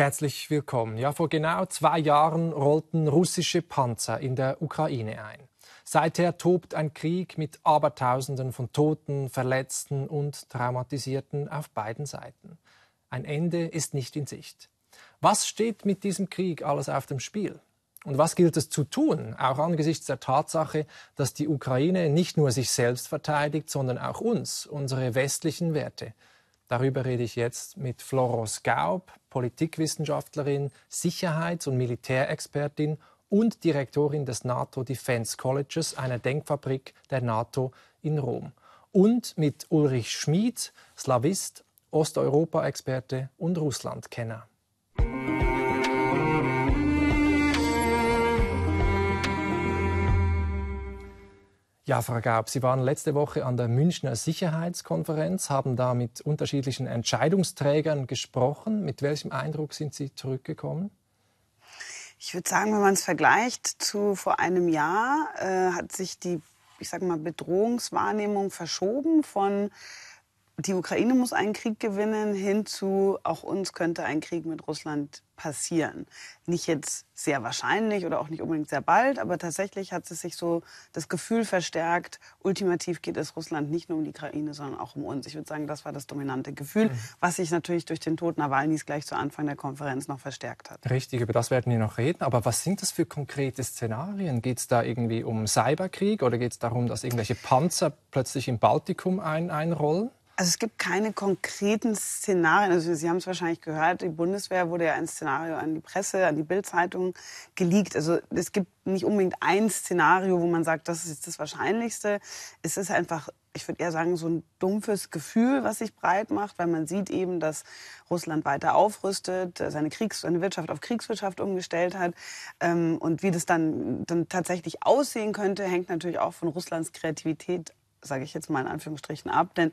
Herzlich willkommen. Ja, vor genau zwei Jahren rollten russische Panzer in der Ukraine ein. Seither tobt ein Krieg mit Abertausenden von Toten, Verletzten und Traumatisierten auf beiden Seiten. Ein Ende ist nicht in Sicht. Was steht mit diesem Krieg alles auf dem Spiel? Und was gilt es zu tun, auch angesichts der Tatsache, dass die Ukraine nicht nur sich selbst verteidigt, sondern auch uns, unsere westlichen Werte? Darüber rede ich jetzt mit Floros Gaub, Politikwissenschaftlerin, Sicherheits- und Militärexpertin und Direktorin des NATO Defense Colleges, einer Denkfabrik der NATO in Rom. Und mit Ulrich Schmid, Slavist, Osteuropa-Experte und Russlandkenner. Ja, Frau Gaub, Sie waren letzte Woche an der Münchner Sicherheitskonferenz, haben da mit unterschiedlichen Entscheidungsträgern gesprochen. Mit welchem Eindruck sind Sie zurückgekommen? Ich würde sagen, wenn man es vergleicht zu vor einem Jahr, äh, hat sich die, ich sage mal, Bedrohungswahrnehmung verschoben von die Ukraine muss einen Krieg gewinnen, hinzu, auch uns könnte ein Krieg mit Russland passieren. Nicht jetzt sehr wahrscheinlich oder auch nicht unbedingt sehr bald, aber tatsächlich hat es sich so das Gefühl verstärkt, ultimativ geht es Russland nicht nur um die Ukraine, sondern auch um uns. Ich würde sagen, das war das dominante Gefühl, mhm. was sich natürlich durch den Tod Nawalnys gleich zu Anfang der Konferenz noch verstärkt hat. Richtig, über das werden wir noch reden. Aber was sind das für konkrete Szenarien? Geht es da irgendwie um Cyberkrieg oder geht es darum, dass irgendwelche Panzer plötzlich im Baltikum ein einrollen? Also es gibt keine konkreten Szenarien. Also Sie haben es wahrscheinlich gehört, die Bundeswehr wurde ja ein Szenario an die Presse, an die Bildzeitung geleakt. Also es gibt nicht unbedingt ein Szenario, wo man sagt, das ist jetzt das Wahrscheinlichste. Es ist einfach, ich würde eher sagen, so ein dumpfes Gefühl, was sich breit macht, weil man sieht eben, dass Russland weiter aufrüstet, seine, Kriegs-, seine Wirtschaft auf Kriegswirtschaft umgestellt hat. Ähm, und wie das dann, dann tatsächlich aussehen könnte, hängt natürlich auch von Russlands Kreativität sage ich jetzt mal in Anführungsstrichen ab, denn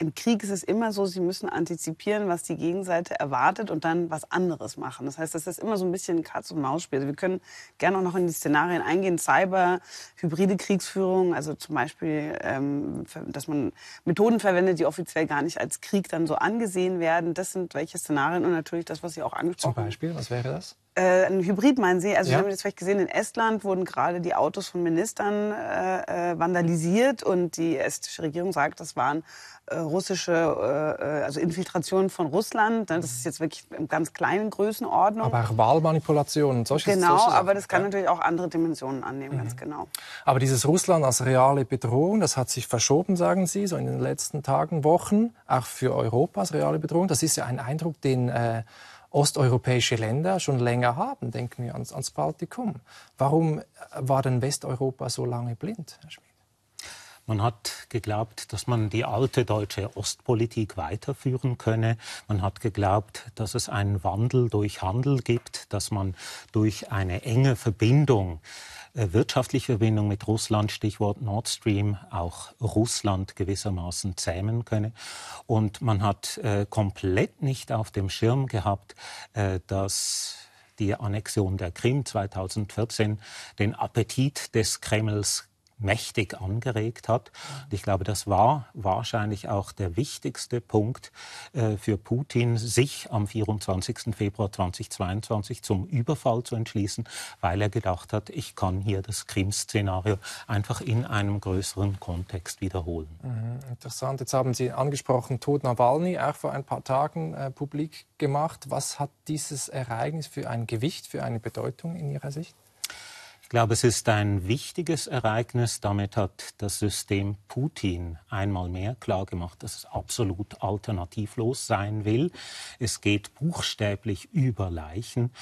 im Krieg ist es immer so, sie müssen antizipieren, was die Gegenseite erwartet und dann was anderes machen. Das heißt, das ist immer so ein bisschen ein Katz-und-Maus-Spiel. wir können gerne auch noch in die Szenarien eingehen, Cyber, hybride Kriegsführung, also zum Beispiel, ähm, dass man Methoden verwendet, die offiziell gar nicht als Krieg dann so angesehen werden. Das sind welche Szenarien und natürlich das, was Sie auch angesprochen haben. Zum Beispiel, was wäre das? Äh, ein Hybrid meinen Sie? Also ja. Sie haben jetzt vielleicht gesehen, in Estland wurden gerade die Autos von Ministern äh, äh vandalisiert und die estnische Regierung sagt, das waren äh, russische, äh, also Infiltrationen von Russland. Ne, das ist jetzt wirklich in ganz kleinen Größenordnung. Aber auch Wahlmanipulationen, solche Genau, solches aber das kann ja. natürlich auch andere Dimensionen annehmen, mhm. ganz genau. Aber dieses Russland als reale Bedrohung, das hat sich verschoben, sagen Sie, so in den letzten Tagen, Wochen, auch für Europa als reale Bedrohung. Das ist ja ein Eindruck, den osteuropäische Länder schon länger haben. Denken wir ans, ans Baltikum. Warum war denn Westeuropa so lange blind, Herr Schmidt? Man hat geglaubt, dass man die alte deutsche Ostpolitik weiterführen könne. Man hat geglaubt, dass es einen Wandel durch Handel gibt, dass man durch eine enge Verbindung äh, wirtschaftliche Verbindung mit Russland, Stichwort Nord Stream, auch Russland gewissermaßen zähmen könne. Und man hat äh, komplett nicht auf dem Schirm gehabt, äh, dass die Annexion der Krim 2014 den Appetit des Kremls mächtig angeregt hat. Und ich glaube, das war wahrscheinlich auch der wichtigste Punkt äh, für Putin, sich am 24. Februar 2022 zum Überfall zu entschließen, weil er gedacht hat, ich kann hier das Krim-Szenario einfach in einem größeren Kontext wiederholen. Mhm, interessant. Jetzt haben Sie angesprochen, Tod Nawalny, auch vor ein paar Tagen äh, publik gemacht. Was hat dieses Ereignis für ein Gewicht, für eine Bedeutung in Ihrer Sicht? Ich glaube, es ist ein wichtiges Ereignis. Damit hat das System Putin einmal mehr klargemacht, dass es absolut alternativlos sein will. Es geht buchstäblich über Leichen.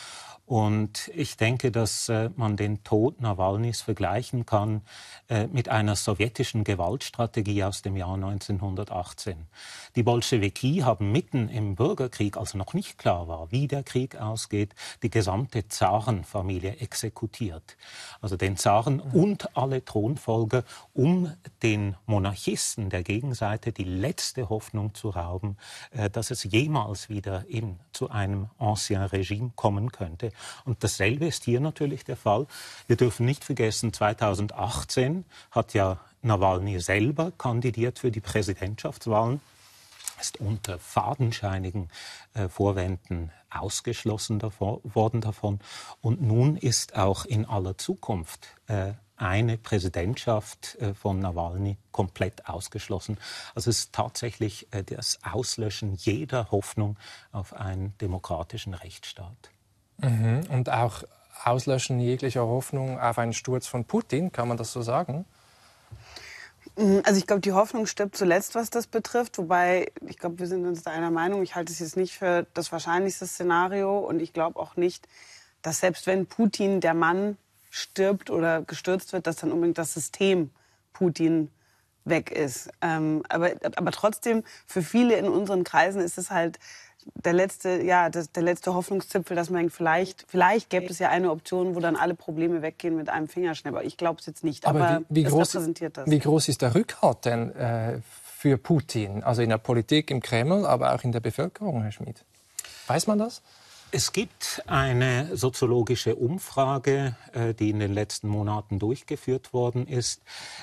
Und ich denke, dass äh, man den Tod Nawalnys vergleichen kann äh, mit einer sowjetischen Gewaltstrategie aus dem Jahr 1918. Die Bolschewiki haben mitten im Bürgerkrieg, als noch nicht klar war, wie der Krieg ausgeht, die gesamte Zarenfamilie exekutiert. Also den Zaren und alle Thronfolger, um den Monarchisten der Gegenseite die letzte Hoffnung zu rauben, äh, dass es jemals wieder in, zu einem Ancien Regime kommen könnte und dasselbe ist hier natürlich der Fall. Wir dürfen nicht vergessen, 2018 hat ja Nawalny selber kandidiert für die Präsidentschaftswahlen ist unter fadenscheinigen äh, Vorwänden ausgeschlossen davor, worden davon. Und nun ist auch in aller Zukunft äh, eine Präsidentschaft äh, von Nawalny komplett ausgeschlossen. Also es ist tatsächlich äh, das Auslöschen jeder Hoffnung auf einen demokratischen Rechtsstaat. Mhm. Und auch Auslöschen jeglicher Hoffnung auf einen Sturz von Putin, kann man das so sagen? Mhm, also ich glaube, die Hoffnung stirbt zuletzt, was das betrifft. Wobei, ich glaube, wir sind uns da einer Meinung. Ich halte es jetzt nicht für das wahrscheinlichste Szenario. Und ich glaube auch nicht, dass selbst wenn Putin, der Mann, stirbt oder gestürzt wird, dass dann unbedingt das System Putin weg ist. Ähm, aber, aber trotzdem, für viele in unseren Kreisen ist es halt der letzte, ja, das, der letzte Hoffnungszipfel, dass man vielleicht, vielleicht gäbe es ja eine Option, wo dann alle Probleme weggehen mit einem Fingerschnipp. ich glaube es jetzt nicht. Aber, aber wie, wie groß, repräsentiert das. Wie groß ist der Rückhalt denn äh, für Putin? Also in der Politik, im Kreml, aber auch in der Bevölkerung, Herr Schmidt. Weiß man das? Es gibt eine soziologische Umfrage, äh, die in den letzten Monaten durchgeführt worden ist,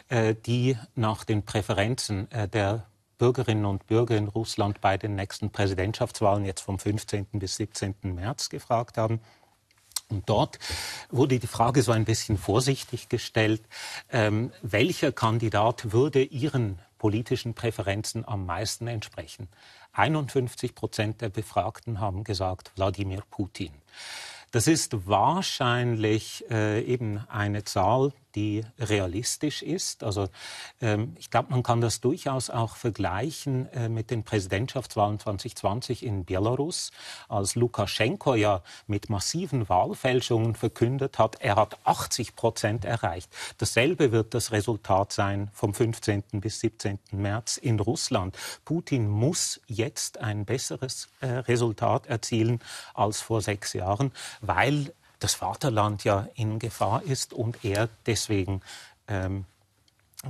äh, die nach den Präferenzen äh, der Bürgerinnen und Bürger in Russland bei den nächsten Präsidentschaftswahlen jetzt vom 15. bis 17. März gefragt haben. Und dort wurde die Frage so ein bisschen vorsichtig gestellt, ähm, welcher Kandidat würde Ihren politischen Präferenzen am meisten entsprechen? 51 Prozent der Befragten haben gesagt, Wladimir Putin. Das ist wahrscheinlich äh, eben eine Zahl, die realistisch ist. Also ähm, ich glaube, man kann das durchaus auch vergleichen äh, mit den Präsidentschaftswahlen 2020 in Belarus, als Lukaschenko ja mit massiven Wahlfälschungen verkündet hat, er hat 80 Prozent erreicht. Dasselbe wird das Resultat sein vom 15. bis 17. März in Russland. Putin muss jetzt ein besseres äh, Resultat erzielen als vor sechs Jahren, weil das Vaterland ja in Gefahr ist und er deswegen ähm,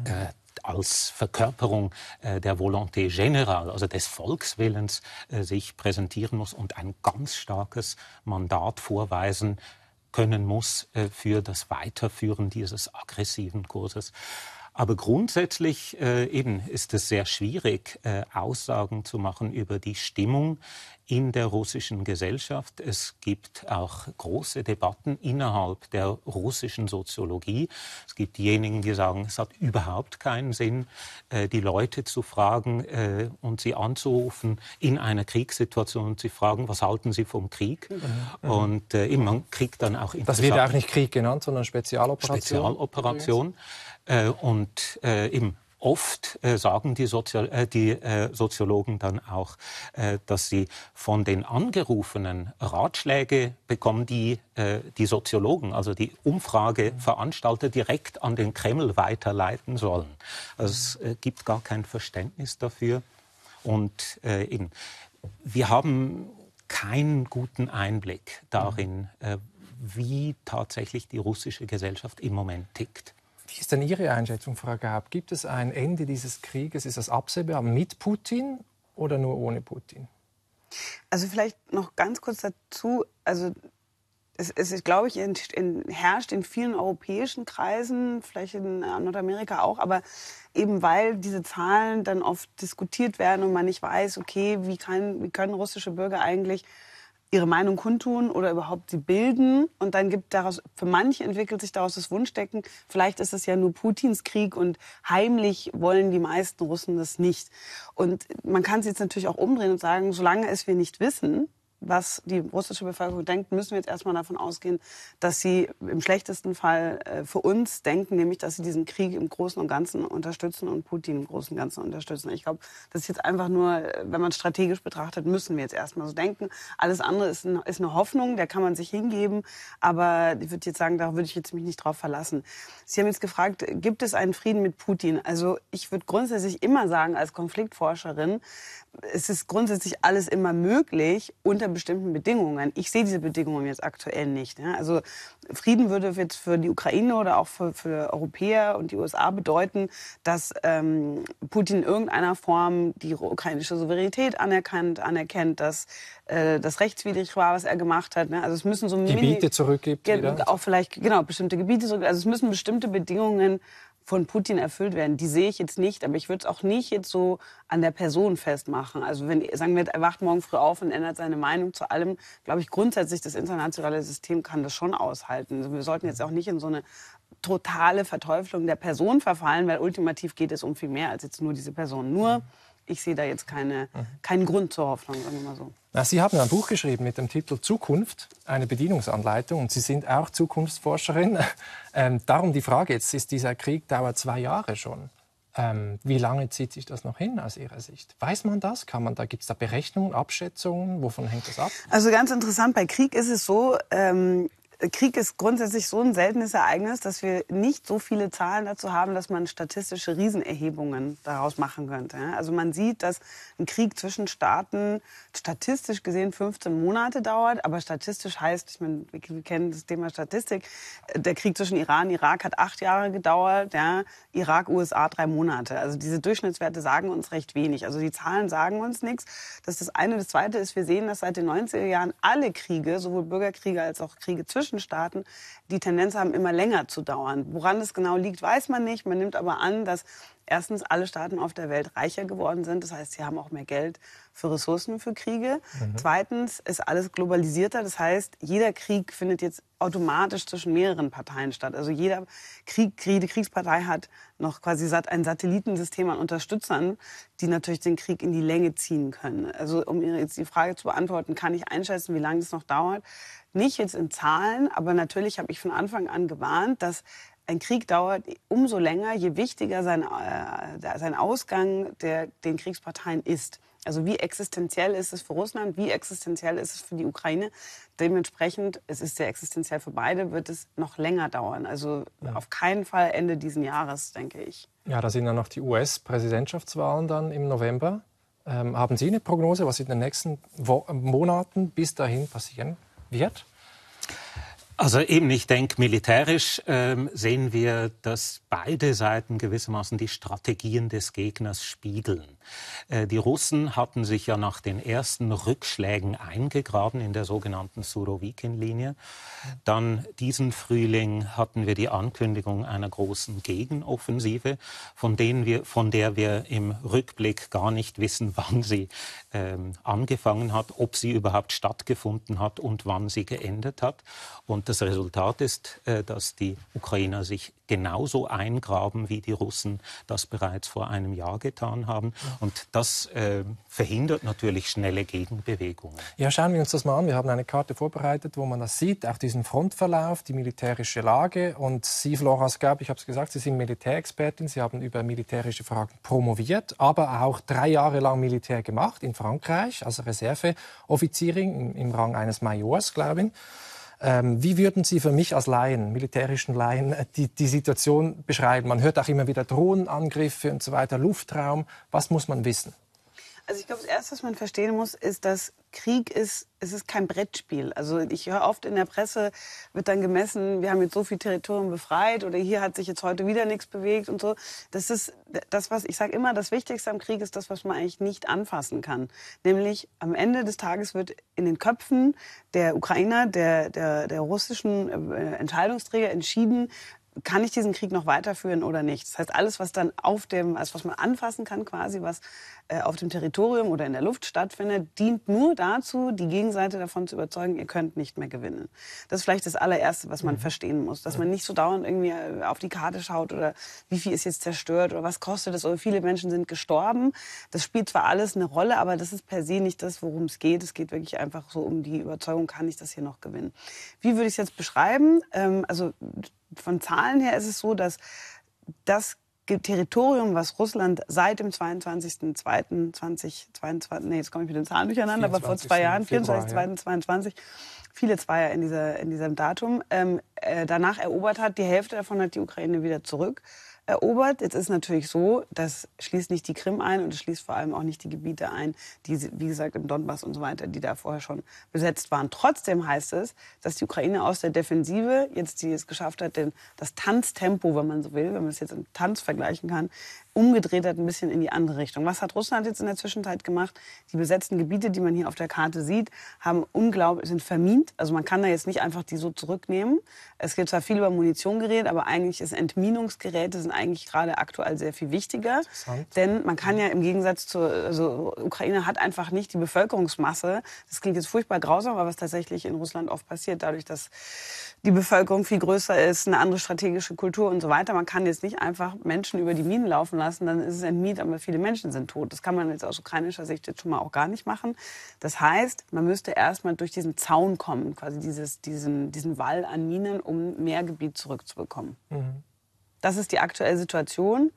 äh, als Verkörperung äh, der Volonté générale, also des Volkswillens, äh, sich präsentieren muss und ein ganz starkes Mandat vorweisen können muss äh, für das Weiterführen dieses aggressiven Kurses. Aber grundsätzlich äh, eben ist es sehr schwierig, äh, Aussagen zu machen über die Stimmung in der russischen Gesellschaft. Es gibt auch große Debatten innerhalb der russischen Soziologie. Es gibt diejenigen, die sagen, es hat überhaupt keinen Sinn, äh, die Leute zu fragen äh, und sie anzurufen in einer Kriegssituation und sie fragen, was halten sie vom Krieg? Mhm. Und äh, man kriegt dann auch Das wird auch nicht Krieg genannt, sondern Spezialoperation. Spezialoperation. Äh, und äh, eben oft äh, sagen die, Sozio die Soziologen dann auch, dass sie von den Angerufenen Ratschläge bekommen, die die Soziologen, also die Umfrageveranstalter mhm. direkt an den Kreml weiterleiten sollen. Also es gibt gar kein Verständnis dafür. Und eben, wir haben keinen guten Einblick darin, mhm. wie tatsächlich die russische Gesellschaft im Moment tickt. Wie ist denn Ihre Einschätzung, Frau Gab? Gibt es ein Ende dieses Krieges? Ist das absehbar mit Putin oder nur ohne Putin? Also vielleicht noch ganz kurz dazu. Also es, es glaube ich, in, in, herrscht in vielen europäischen Kreisen, vielleicht in Nordamerika auch, aber eben weil diese Zahlen dann oft diskutiert werden und man nicht weiß, okay, wie, kann, wie können russische Bürger eigentlich ihre Meinung kundtun oder überhaupt sie bilden. Und dann gibt daraus, für manche entwickelt sich daraus das Wunschdecken, vielleicht ist es ja nur Putins Krieg und heimlich wollen die meisten Russen das nicht. Und man kann es jetzt natürlich auch umdrehen und sagen, solange es wir nicht wissen, was die russische Bevölkerung denkt, müssen wir jetzt erstmal davon ausgehen, dass sie im schlechtesten Fall äh, für uns denken, nämlich dass sie diesen Krieg im Großen und Ganzen unterstützen und Putin im Großen und Ganzen unterstützen. Ich glaube, das ist jetzt einfach nur, äh, wenn man strategisch betrachtet, müssen wir jetzt erstmal so denken. Alles andere ist, ein, ist eine Hoffnung, der kann man sich hingeben, aber ich würde jetzt sagen, da würde ich jetzt mich nicht drauf verlassen. Sie haben jetzt gefragt, gibt es einen Frieden mit Putin? Also ich würde grundsätzlich immer sagen, als Konfliktforscherin, es ist grundsätzlich alles immer möglich unter bestimmten Bedingungen. Ich sehe diese Bedingungen jetzt aktuell nicht. Ne? Also Frieden würde jetzt für die Ukraine oder auch für, für Europäer und die USA bedeuten, dass ähm, Putin in irgendeiner Form die ukrainische Souveränität anerkannt, anerkennt, dass äh, das rechtswidrig war, was er gemacht hat. Ne? Also es müssen so Gebiete zurückgibt. Ja, auch vielleicht genau bestimmte Gebiete zurück. Also es müssen bestimmte Bedingungen von Putin erfüllt werden, die sehe ich jetzt nicht, aber ich würde es auch nicht jetzt so an der Person festmachen. Also wenn, sagen wir, er wacht morgen früh auf und ändert seine Meinung zu allem, glaube ich, grundsätzlich das internationale System kann das schon aushalten. Also wir sollten jetzt auch nicht in so eine totale Verteufelung der Person verfallen, weil ultimativ geht es um viel mehr als jetzt nur diese Person. Nur ich sehe da jetzt keine, mhm. keinen Grund zur Hoffnung, sagen wir mal so. Na, Sie haben ein Buch geschrieben mit dem Titel Zukunft, eine Bedienungsanleitung. Und Sie sind auch Zukunftsforscherin. Ähm, darum die Frage jetzt, ist dieser Krieg dauert zwei Jahre schon. Ähm, wie lange zieht sich das noch hin aus Ihrer Sicht? Weiß man das? Kann man da gibt es da Berechnungen, Abschätzungen? Wovon hängt das ab? Also ganz interessant bei Krieg ist es so, ähm, Krieg ist grundsätzlich so ein seltenes Ereignis, dass wir nicht so viele Zahlen dazu haben, dass man statistische Riesenerhebungen daraus machen könnte. Also man sieht, dass ein Krieg zwischen Staaten statistisch gesehen 15 Monate dauert, aber statistisch heißt, ich meine, wir kennen das Thema Statistik, der Krieg zwischen Iran und Irak hat acht Jahre gedauert, ja, Irak, USA drei Monate. Also diese Durchschnittswerte sagen uns recht wenig. Also die Zahlen sagen uns nichts. Das ist das eine. Das zweite ist, wir sehen, dass seit den 90er Jahren alle Kriege, sowohl Bürgerkriege als auch Kriege zwischen afrikanischen die Tendenz haben, immer länger zu dauern. Woran das genau liegt, weiß man nicht. Man nimmt aber an, dass erstens alle Staaten auf der Welt reicher geworden sind. Das heißt, sie haben auch mehr Geld für Ressourcen für Kriege. Mhm. Zweitens ist alles globalisierter. Das heißt, jeder Krieg findet jetzt automatisch zwischen mehreren Parteien statt. Also jeder Krieg, jede Kriegspartei hat noch quasi ein Satellitensystem an Unterstützern, die natürlich den Krieg in die Länge ziehen können. Also um jetzt die Frage zu beantworten, kann ich einschätzen, wie lange es noch dauert? Nicht jetzt in Zahlen, aber natürlich habe ich von Anfang an gewarnt, dass ein Krieg dauert umso länger, je wichtiger sein, äh, sein Ausgang der, den Kriegsparteien ist. Also wie existenziell ist es für Russland, wie existenziell ist es für die Ukraine. Dementsprechend, es ist sehr existenziell für beide, wird es noch länger dauern. Also ja. auf keinen Fall Ende diesen Jahres, denke ich. Ja, da sind dann noch die US-Präsidentschaftswahlen dann im November. Ähm, haben Sie eine Prognose, was in den nächsten Wo Monaten bis dahin passieren wird? Also eben, ich denke, militärisch ähm, sehen wir, dass beide Seiten gewissermaßen die Strategien des Gegners spiegeln. Äh, die Russen hatten sich ja nach den ersten Rückschlägen eingegraben in der sogenannten Surovikin-Linie. Dann diesen Frühling hatten wir die Ankündigung einer großen Gegenoffensive, von, denen wir, von der wir im Rückblick gar nicht wissen, wann sie ähm, angefangen hat, ob sie überhaupt stattgefunden hat und wann sie geendet hat. Und das Resultat ist, äh, dass die Ukrainer sich genauso eingraben, wie die Russen das bereits vor einem Jahr getan haben. Und das äh, verhindert natürlich schnelle Gegenbewegungen. Ja, schauen wir uns das mal an. Wir haben eine Karte vorbereitet, wo man das sieht, auch diesen Frontverlauf, die militärische Lage. Und Sie, Florence Gaub, ich habe es gesagt, Sie sind Militärexpertin, Sie haben über militärische Fragen promoviert, aber auch drei Jahre lang Militär gemacht in Frankreich, als Reserveoffizierin im, im Rang eines Majors, glaube ich. Ähm, wie würden Sie für mich als Laien, militärischen Laien, äh, die, die Situation beschreiben? Man hört auch immer wieder Drohnenangriffe und so weiter, Luftraum. Was muss man wissen? Also ich glaube, das Erste, was man verstehen muss, ist, dass Krieg ist, es ist kein Brettspiel. Also ich höre oft in der Presse, wird dann gemessen, wir haben jetzt so viel Territorium befreit oder hier hat sich jetzt heute wieder nichts bewegt und so. Das ist das, was ich sage immer, das Wichtigste am Krieg ist das, was man eigentlich nicht anfassen kann. Nämlich am Ende des Tages wird in den Köpfen der Ukrainer, der, der, der russischen äh, Entscheidungsträger entschieden, kann ich diesen Krieg noch weiterführen oder nicht? Das heißt, alles, was dann auf dem, also was man anfassen kann quasi, was äh, auf dem Territorium oder in der Luft stattfindet, dient nur dazu, die Gegenseite davon zu überzeugen, ihr könnt nicht mehr gewinnen. Das ist vielleicht das allererste, was man mhm. verstehen muss, dass man nicht so dauernd irgendwie äh, auf die Karte schaut oder wie viel ist jetzt zerstört oder was kostet es oder viele Menschen sind gestorben. Das spielt zwar alles eine Rolle, aber das ist per se nicht das, worum es geht. Es geht wirklich einfach so um die Überzeugung, kann ich das hier noch gewinnen? Wie würde ich es jetzt beschreiben? Ähm, also von Zahlen her ist es so, dass das Territorium, was Russland seit dem 22.02.2022, nee, jetzt komme ich mit den Zahlen durcheinander, aber vor zwei Jahren, 24.02.2022, ja. viele Zweier in, dieser, in diesem Datum, ähm, äh, danach erobert hat. Die Hälfte davon hat die Ukraine wieder zurück erobert. Jetzt ist natürlich so, das schließt nicht die Krim ein und es schließt vor allem auch nicht die Gebiete ein, die, wie gesagt, im Donbass und so weiter, die da vorher schon besetzt waren. Trotzdem heißt es, dass die Ukraine aus der Defensive, jetzt die es geschafft hat, den, das Tanztempo, wenn man so will, wenn man es jetzt im Tanz vergleichen kann, umgedreht hat, ein bisschen in die andere Richtung. Was hat Russland jetzt in der Zwischenzeit gemacht? Die besetzten Gebiete, die man hier auf der Karte sieht, haben unglaublich, sind vermint. Also man kann da jetzt nicht einfach die so zurücknehmen. Es gibt zwar viel über Munition geredet, aber eigentlich ist Entminungsgeräte sind eigentlich gerade aktuell sehr viel wichtiger. Denn man kann ja im Gegensatz zur, also Ukraine hat einfach nicht die Bevölkerungsmasse. Das klingt jetzt furchtbar grausam, aber was tatsächlich in Russland oft passiert, dadurch, dass die Bevölkerung viel größer ist, eine andere strategische Kultur und so weiter. Man kann jetzt nicht einfach Menschen über die Minen laufen lassen lassen, dann ist es ein Miet, aber viele Menschen sind tot. Das kann man jetzt aus ukrainischer Sicht jetzt schon mal auch gar nicht machen. Das heißt, man müsste erstmal durch diesen Zaun kommen, quasi dieses, diesen, diesen Wall an Minen, um mehr Gebiet zurückzubekommen. Mhm. Das ist die aktuelle Situation.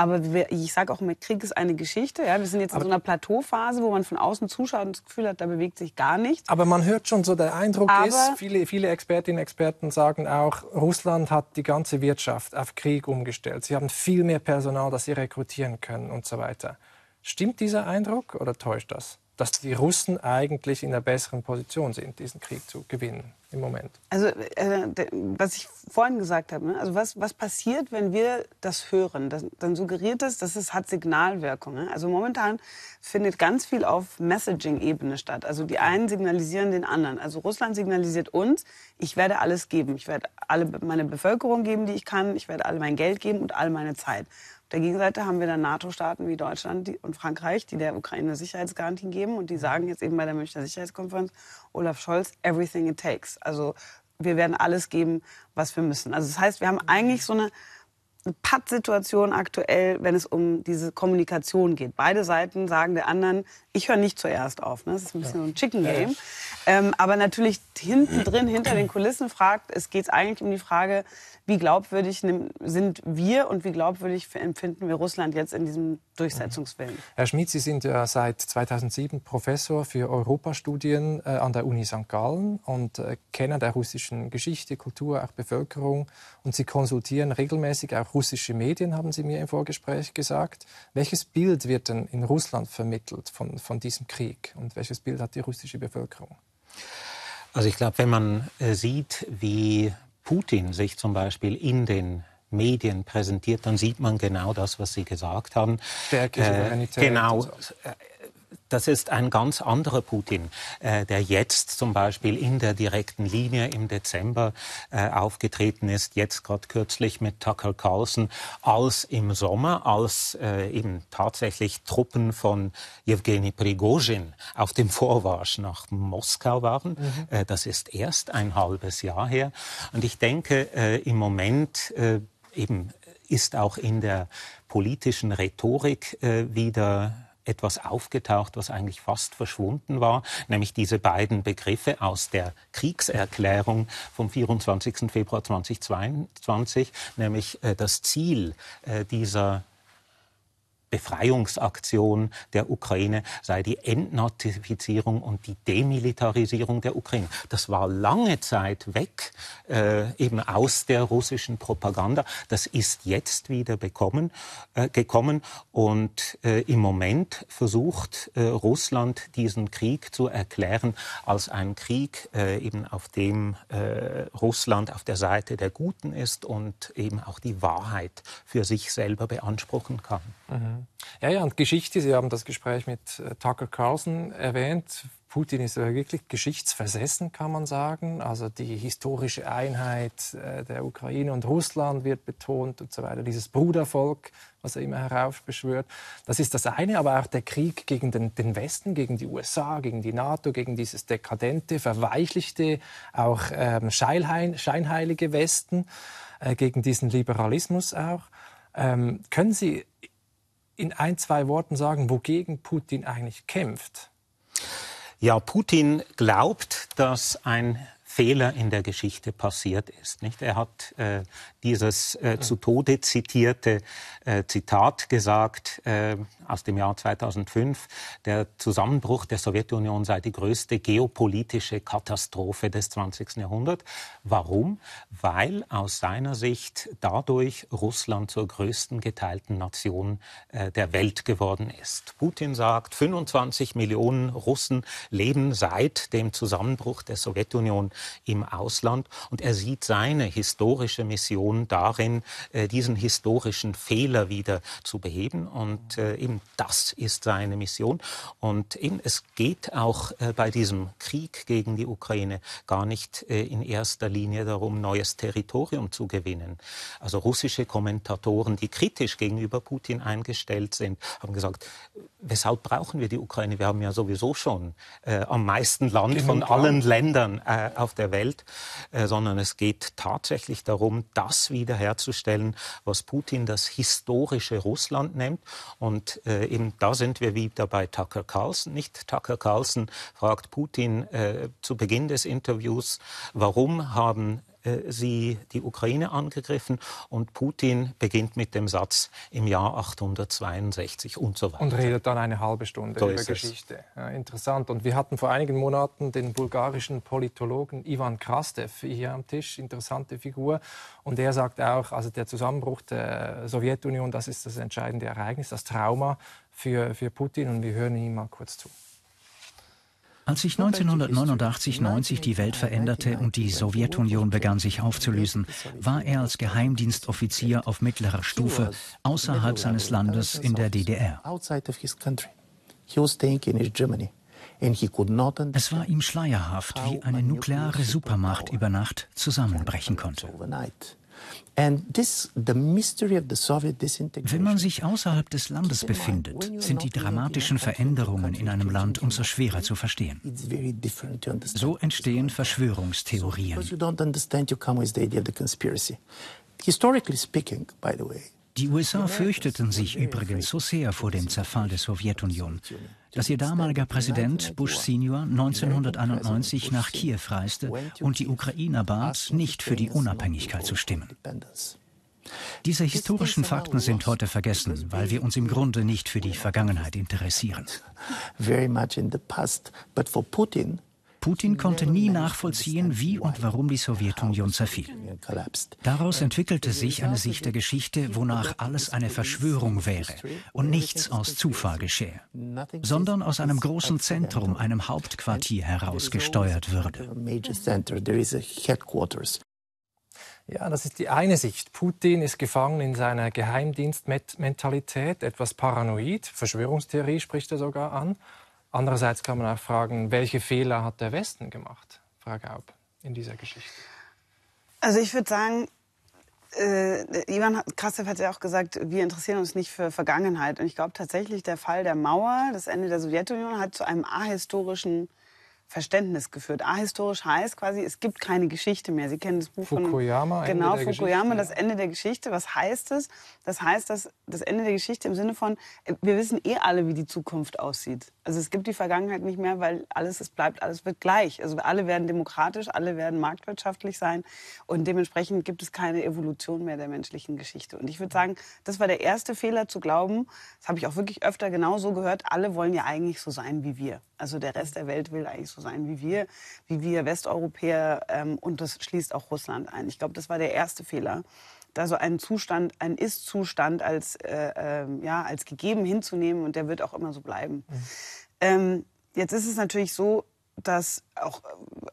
Aber ich sage auch, immer, Krieg ist eine Geschichte. Ja? Wir sind jetzt in so einer Plateauphase, wo man von außen zuschaut und das Gefühl hat, da bewegt sich gar nichts. Aber man hört schon so, der Eindruck aber ist, viele, viele Expertinnen und Experten sagen auch, Russland hat die ganze Wirtschaft auf Krieg umgestellt. Sie haben viel mehr Personal, das sie rekrutieren können und so weiter. Stimmt dieser Eindruck oder täuscht das? dass die Russen eigentlich in einer besseren Position sind, diesen Krieg zu gewinnen im Moment. Also äh, was ich vorhin gesagt habe, ne? also was, was passiert, wenn wir das hören, das, dann suggeriert das, dass es hat Signalwirkung. Ne? Also momentan findet ganz viel auf Messaging-Ebene statt. Also die einen signalisieren den anderen. Also Russland signalisiert uns, ich werde alles geben. Ich werde alle meine Bevölkerung geben, die ich kann. Ich werde all mein Geld geben und all meine Zeit der Gegenseite haben wir dann NATO-Staaten wie Deutschland und Frankreich, die der Ukraine Sicherheitsgarantien geben. Und die mhm. sagen jetzt eben bei der Münchner Sicherheitskonferenz, Olaf Scholz, everything it takes. Also wir werden alles geben, was wir müssen. Also das heißt, wir haben mhm. eigentlich so eine Pattsituation aktuell, wenn es um diese Kommunikation geht. Beide Seiten sagen der anderen, ich höre nicht zuerst auf. Ne? Das ist ein bisschen so ein Chicken Game. Ja. Ähm, aber natürlich hinten drin, hinter den Kulissen fragt, es geht eigentlich um die Frage, wie glaubwürdig sind wir und wie glaubwürdig empfinden wir Russland jetzt in diesem Durchsetzungswillen. Mhm. Herr Schmidt, Sie sind ja seit 2007 Professor für Europastudien äh, an der Uni St. Gallen und äh, Kenner der russischen Geschichte, Kultur, auch Bevölkerung und Sie konsultieren regelmäßig auch russische Medien, haben Sie mir im Vorgespräch gesagt. Welches Bild wird denn in Russland vermittelt von, von diesem Krieg und welches Bild hat die russische Bevölkerung? Also ich glaube, wenn man äh, sieht, wie Putin sich zum Beispiel in den Medien präsentiert, dann sieht man genau das, was Sie gesagt haben. Stärke, äh, Genau. So. Äh, das ist ein ganz anderer Putin, äh, der jetzt zum Beispiel in der direkten Linie im Dezember äh, aufgetreten ist, jetzt gerade kürzlich mit Tucker Carlson, als im Sommer, als äh, eben tatsächlich Truppen von Jewgeni Prigozhin auf dem Vorwarsch nach Moskau waren. Mhm. Äh, das ist erst ein halbes Jahr her. Und ich denke, äh, im Moment äh, eben äh, ist auch in der politischen Rhetorik äh, wieder etwas aufgetaucht, was eigentlich fast verschwunden war, nämlich diese beiden Begriffe aus der Kriegserklärung vom 24. Februar 2022, nämlich äh, das Ziel äh, dieser Befreiungsaktion der Ukraine sei die Entnazifizierung und die Demilitarisierung der Ukraine. Das war lange Zeit weg, äh, eben aus der russischen Propaganda. Das ist jetzt wieder bekommen, äh, gekommen. Und äh, im Moment versucht äh, Russland diesen Krieg zu erklären als einen Krieg, äh, eben auf dem äh, Russland auf der Seite der Guten ist und eben auch die Wahrheit für sich selber beanspruchen kann. Mhm. Ja, ja, und Geschichte, Sie haben das Gespräch mit äh, Tucker Carlson erwähnt. Putin ist wirklich geschichtsversessen, kann man sagen. Also die historische Einheit äh, der Ukraine und Russland wird betont und so weiter. Dieses Brudervolk, was er immer heraufbeschwört. Das ist das eine, aber auch der Krieg gegen den, den Westen, gegen die USA, gegen die NATO, gegen dieses dekadente, verweichlichte, auch ähm, scheinheilige Westen, äh, gegen diesen Liberalismus auch. Ähm, können Sie in ein, zwei Worten sagen, wogegen Putin eigentlich kämpft? Ja, Putin glaubt, dass ein Fehler in der Geschichte passiert ist. Nicht? Er hat äh, dieses äh, zu Tode zitierte äh, Zitat gesagt, äh, aus dem Jahr 2005. Der Zusammenbruch der Sowjetunion sei die größte geopolitische Katastrophe des 20. Jahrhunderts. Warum? Weil aus seiner Sicht dadurch Russland zur größten geteilten Nation äh, der Welt geworden ist. Putin sagt, 25 Millionen Russen leben seit dem Zusammenbruch der Sowjetunion im Ausland und er sieht seine historische Mission darin, äh, diesen historischen Fehler wieder zu beheben und eben äh, und das ist seine Mission. Und eben, es geht auch äh, bei diesem Krieg gegen die Ukraine gar nicht äh, in erster Linie darum, neues Territorium zu gewinnen. Also russische Kommentatoren, die kritisch gegenüber Putin eingestellt sind, haben gesagt, weshalb brauchen wir die Ukraine? Wir haben ja sowieso schon äh, am meisten Land Genug von allen Land. Ländern äh, auf der Welt, äh, sondern es geht tatsächlich darum, das wiederherzustellen, was Putin das historische Russland nennt. Und äh, eben da sind wir wieder bei Tucker Carlson. Nicht Tucker Carlson fragt Putin äh, zu Beginn des Interviews, warum haben äh, sie die Ukraine angegriffen und Putin beginnt mit dem Satz im Jahr 862 und so weiter. Und redet dann eine halbe Stunde so über Geschichte. Ja, interessant. Und wir hatten vor einigen Monaten den bulgarischen Politologen Ivan Krastev hier am Tisch, interessante Figur. Und er sagt auch, also der Zusammenbruch der Sowjetunion, das ist das entscheidende Ereignis, das Trauma für, für Putin. Und wir hören ihm mal kurz zu. Als sich 1989-90 die Welt veränderte und die Sowjetunion begann sich aufzulösen, war er als Geheimdienstoffizier auf mittlerer Stufe außerhalb seines Landes in der DDR. Es war ihm schleierhaft, wie eine nukleare Supermacht über Nacht zusammenbrechen konnte. Wenn man sich außerhalb des Landes befindet, sind die dramatischen Veränderungen in einem Land umso schwerer zu verstehen. So entstehen Verschwörungstheorien. Historically speaking, by the way, die USA fürchteten sich übrigens so sehr vor dem Zerfall der Sowjetunion, dass ihr damaliger Präsident Bush Sr. 1991 nach Kiew reiste und die Ukrainer bat, nicht für die Unabhängigkeit zu stimmen. Diese historischen Fakten sind heute vergessen, weil wir uns im Grunde nicht für die Vergangenheit interessieren. Very much in the past, but for Putin Putin konnte nie nachvollziehen, wie und warum die Sowjetunion zerfiel. Daraus entwickelte sich eine Sicht der Geschichte, wonach alles eine Verschwörung wäre und nichts aus Zufall geschehe, sondern aus einem großen Zentrum, einem Hauptquartier heraus gesteuert würde. Ja, das ist die eine Sicht. Putin ist gefangen in seiner Geheimdienstmentalität, etwas paranoid. Verschwörungstheorie spricht er sogar an. Andererseits kann man auch fragen, welche Fehler hat der Westen gemacht, Frau Gaub, in dieser Geschichte? Also ich würde sagen, äh, Ivan Krastev hat ja auch gesagt, wir interessieren uns nicht für Vergangenheit. Und ich glaube tatsächlich, der Fall der Mauer, das Ende der Sowjetunion, hat zu einem ahistorischen Verständnis geführt. Ahistorisch heißt quasi, es gibt keine Geschichte mehr. Sie kennen das Buch Fukuyama, von genau Ende Fukuyama, das Ende der Geschichte. Was heißt es? Das heißt, dass das Ende der Geschichte im Sinne von, wir wissen eh alle, wie die Zukunft aussieht. Also es gibt die Vergangenheit nicht mehr, weil alles es bleibt, alles wird gleich. Also alle werden demokratisch, alle werden marktwirtschaftlich sein und dementsprechend gibt es keine Evolution mehr der menschlichen Geschichte. Und ich würde sagen, das war der erste Fehler zu glauben. Das habe ich auch wirklich öfter genau so gehört. Alle wollen ja eigentlich so sein wie wir. Also der Rest der Welt will eigentlich so sein, wie wir, wie wir Westeuropäer. Ähm, und das schließt auch Russland ein. Ich glaube, das war der erste Fehler. Also einen Zustand, einen Ist-Zustand als, äh, äh, ja, als gegeben hinzunehmen und der wird auch immer so bleiben. Mhm. Ähm, jetzt ist es natürlich so, dass auch